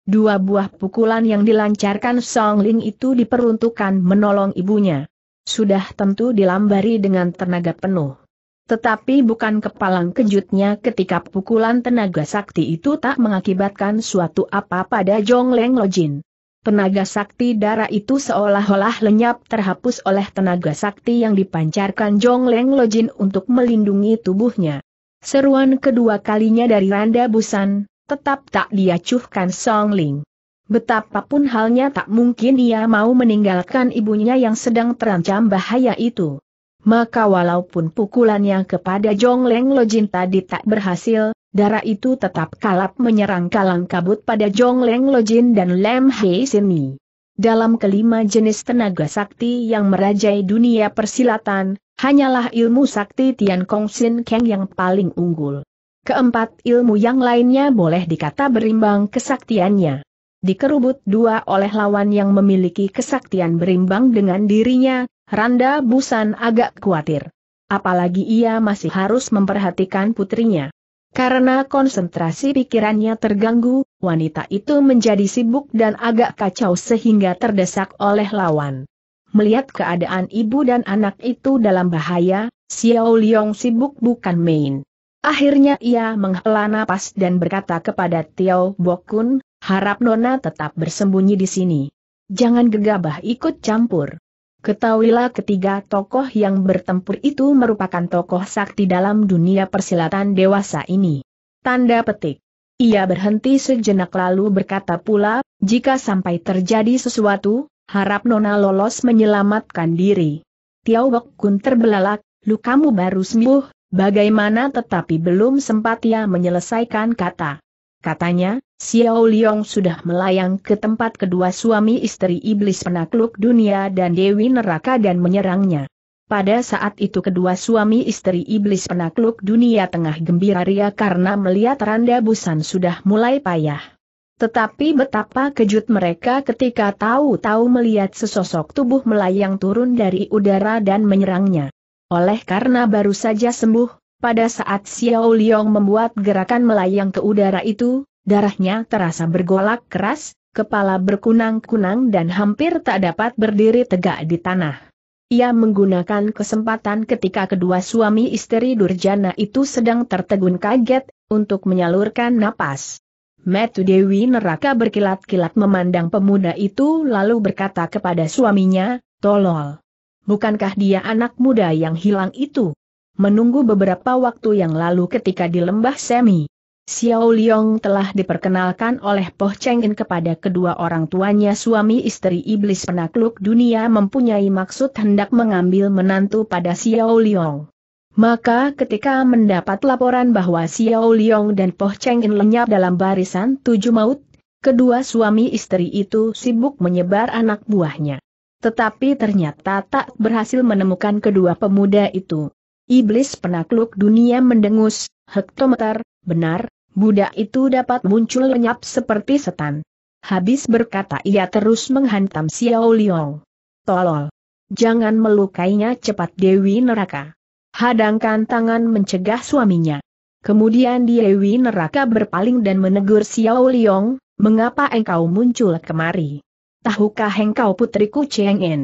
Dua buah pukulan yang dilancarkan Song Ling itu diperuntukkan menolong ibunya sudah tentu dilambari dengan tenaga penuh. Tetapi bukan kepalang kejutnya ketika pukulan tenaga sakti itu tak mengakibatkan suatu apa pada Jong Leng Lojin. Tenaga sakti darah itu seolah-olah lenyap terhapus oleh tenaga sakti yang dipancarkan Jong Leng Lojin untuk melindungi tubuhnya. Seruan kedua kalinya dari Randa Busan, tetap tak diacuhkan Song Ling. Betapapun halnya tak mungkin ia mau meninggalkan ibunya yang sedang terancam bahaya itu. Maka walaupun pukulannya kepada Jong Leng Lojin tadi tak berhasil, darah itu tetap kalap menyerang kalang kabut pada Jong Leng Lojin dan Lem Hei Sini. Dalam kelima jenis tenaga sakti yang merajai dunia persilatan, hanyalah ilmu sakti Tian Kong Sin Keng yang paling unggul. Keempat ilmu yang lainnya boleh dikata berimbang kesaktiannya dikerubut dua oleh lawan yang memiliki kesaktian berimbang dengan dirinya, Randa Busan agak khawatir. Apalagi ia masih harus memperhatikan putrinya. Karena konsentrasi pikirannya terganggu, wanita itu menjadi sibuk dan agak kacau sehingga terdesak oleh lawan. Melihat keadaan ibu dan anak itu dalam bahaya, Xiao Liong sibuk bukan main. Akhirnya ia menghela napas dan berkata kepada Tiao Bokun, Harap Nona tetap bersembunyi di sini. Jangan gegabah ikut campur. Ketahuilah ketiga tokoh yang bertempur itu merupakan tokoh sakti dalam dunia persilatan dewasa ini. Tanda petik. Ia berhenti sejenak lalu berkata pula, jika sampai terjadi sesuatu, harap Nona lolos menyelamatkan diri. Tiau Bok Kun terbelalak, lukamu baru sembuh, bagaimana tetapi belum sempat ia menyelesaikan kata. Katanya, Xiao Liang sudah melayang ke tempat kedua suami istri iblis penakluk dunia dan Dewi Neraka dan menyerangnya. Pada saat itu kedua suami istri iblis penakluk dunia tengah gembira ria karena melihat randa busan sudah mulai payah. Tetapi betapa kejut mereka ketika tahu-tahu melihat sesosok tubuh melayang turun dari udara dan menyerangnya. Oleh karena baru saja sembuh, pada saat Xiao Liang membuat gerakan melayang ke udara itu, darahnya terasa bergolak keras, kepala berkunang-kunang dan hampir tak dapat berdiri tegak di tanah. Ia menggunakan kesempatan ketika kedua suami istri Durjana itu sedang tertegun kaget, untuk menyalurkan napas. Metu Dewi neraka berkilat-kilat memandang pemuda itu lalu berkata kepada suaminya, tolol. Bukankah dia anak muda yang hilang itu? Menunggu beberapa waktu yang lalu ketika di lembah semi, Xiao Liong telah diperkenalkan oleh Poh Cheng In kepada kedua orang tuanya suami istri iblis penakluk dunia mempunyai maksud hendak mengambil menantu pada Xiao Liong. Maka ketika mendapat laporan bahwa Xiao Liong dan Poh Cheng In lenyap dalam barisan tujuh maut, kedua suami istri itu sibuk menyebar anak buahnya. Tetapi ternyata tak berhasil menemukan kedua pemuda itu. Iblis penakluk dunia mendengus, hektometer, Benar, budak itu dapat muncul lenyap seperti setan. Habis berkata ia terus menghantam Xiao Liong. Tolol. Jangan melukainya cepat Dewi Neraka. Hadangkan tangan mencegah suaminya. Kemudian Dewi Neraka berpaling dan menegur Xiao Liong, mengapa engkau muncul kemari? Tahukah engkau putriku Cheng En?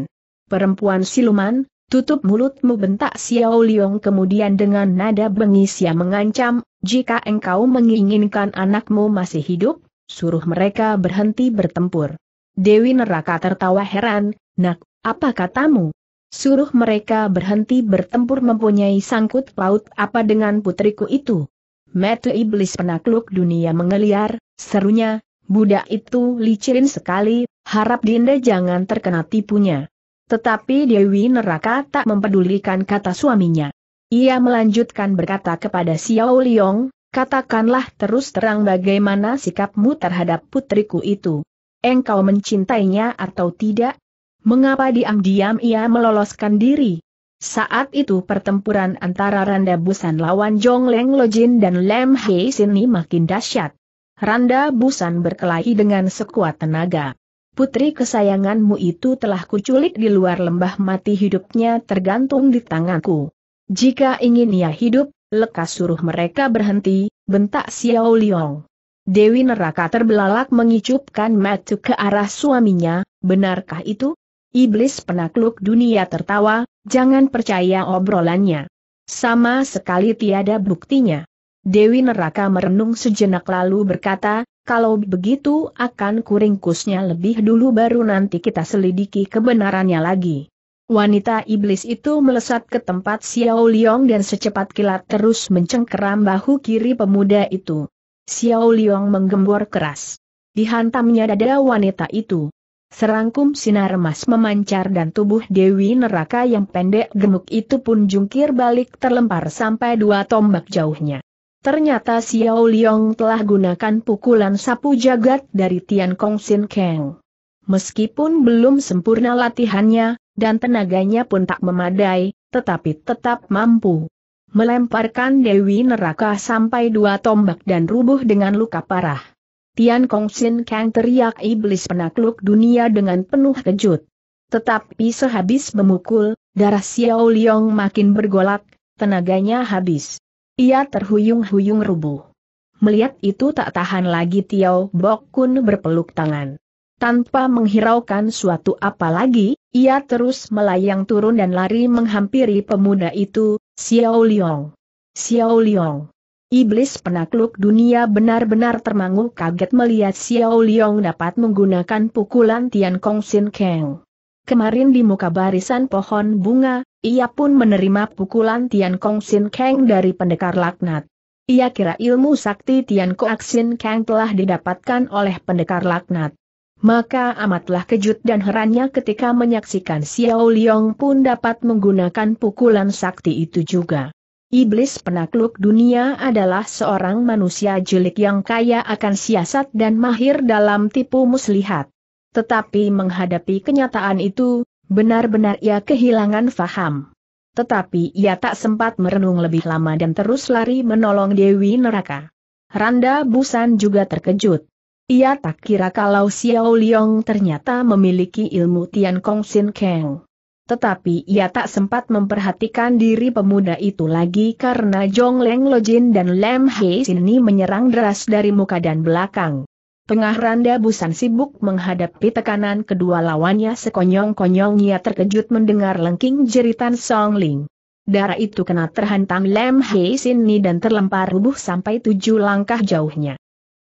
Perempuan siluman, Tutup mulutmu bentak Xiao Liong kemudian dengan nada bengis yang mengancam, jika engkau menginginkan anakmu masih hidup, suruh mereka berhenti bertempur. Dewi neraka tertawa heran, nak, apa katamu? Suruh mereka berhenti bertempur mempunyai sangkut paut apa dengan putriku itu? Mata iblis penakluk dunia mengeliar, serunya, budak itu licirin sekali, harap Dinda jangan terkena tipunya. Tetapi Dewi Neraka tak mempedulikan kata suaminya. Ia melanjutkan berkata kepada Xiao Liong, katakanlah terus terang bagaimana sikapmu terhadap putriku itu. Engkau mencintainya atau tidak? Mengapa diam-diam ia meloloskan diri? Saat itu pertempuran antara Randa Busan lawan Jong Leng Lojin dan Lem Hei Sini makin dahsyat. Randa Busan berkelahi dengan sekuat tenaga. Putri kesayanganmu itu telah kuculik di luar lembah mati hidupnya tergantung di tanganku. Jika ingin ia hidup, lekas suruh mereka berhenti, bentak Xiao Liong. Dewi neraka terbelalak mengicupkan mata ke arah suaminya, benarkah itu? Iblis penakluk dunia tertawa, jangan percaya obrolannya. Sama sekali tiada buktinya. Dewi neraka merenung sejenak lalu berkata, kalau begitu akan kuringkusnya lebih dulu baru nanti kita selidiki kebenarannya lagi. Wanita iblis itu melesat ke tempat Xiao Liang dan secepat kilat terus mencengkeram bahu kiri pemuda itu. Xiao Liang menggembor keras. Dihantamnya dada wanita itu. Serangkum sinar emas memancar dan tubuh Dewi Neraka yang pendek gemuk itu pun jungkir balik terlempar sampai dua tombak jauhnya. Ternyata Xiao Liong telah gunakan pukulan sapu jagat dari Tian Kong Sin Kang. Meskipun belum sempurna latihannya, dan tenaganya pun tak memadai, tetapi tetap mampu melemparkan Dewi Neraka sampai dua tombak dan rubuh dengan luka parah. Tian Kong Sin Kang teriak iblis penakluk dunia dengan penuh kejut. Tetapi sehabis memukul, darah Xiao Liong makin bergolak, tenaganya habis. Ia terhuyung-huyung rubuh. Melihat itu tak tahan lagi Tiao Bok Kun berpeluk tangan. Tanpa menghiraukan suatu apa lagi, ia terus melayang turun dan lari menghampiri pemuda itu, Xiao Liong. Xiao Liong. Iblis penakluk dunia benar-benar termangu kaget melihat Xiao Liong dapat menggunakan pukulan Tian Kong Sin Kang. Kemarin di muka barisan pohon bunga, ia pun menerima pukulan Tian Kong Sin Kang dari pendekar laknat. Ia kira ilmu sakti Tian Kong Sin Kang telah didapatkan oleh pendekar laknat. Maka amatlah kejut dan herannya ketika menyaksikan Xiao Liong pun dapat menggunakan pukulan sakti itu juga. Iblis penakluk dunia adalah seorang manusia jelik yang kaya akan siasat dan mahir dalam tipu muslihat. Tetapi menghadapi kenyataan itu, benar-benar ia kehilangan faham. Tetapi ia tak sempat merenung lebih lama dan terus lari menolong Dewi Neraka. Randa Busan juga terkejut. Ia tak kira kalau Xiao Liong ternyata memiliki ilmu Tian Kong Sin Kang. Tetapi ia tak sempat memperhatikan diri pemuda itu lagi karena Jong Leng Lojin dan Lam Hei Sin ini menyerang deras dari muka dan belakang. Tengah Randa Busan sibuk menghadapi tekanan kedua lawannya sekonyong-konyongnya terkejut mendengar lengking jeritan Song Ling. Darah itu kena terhantam Lem Hei Sini dan terlempar rubuh sampai tujuh langkah jauhnya.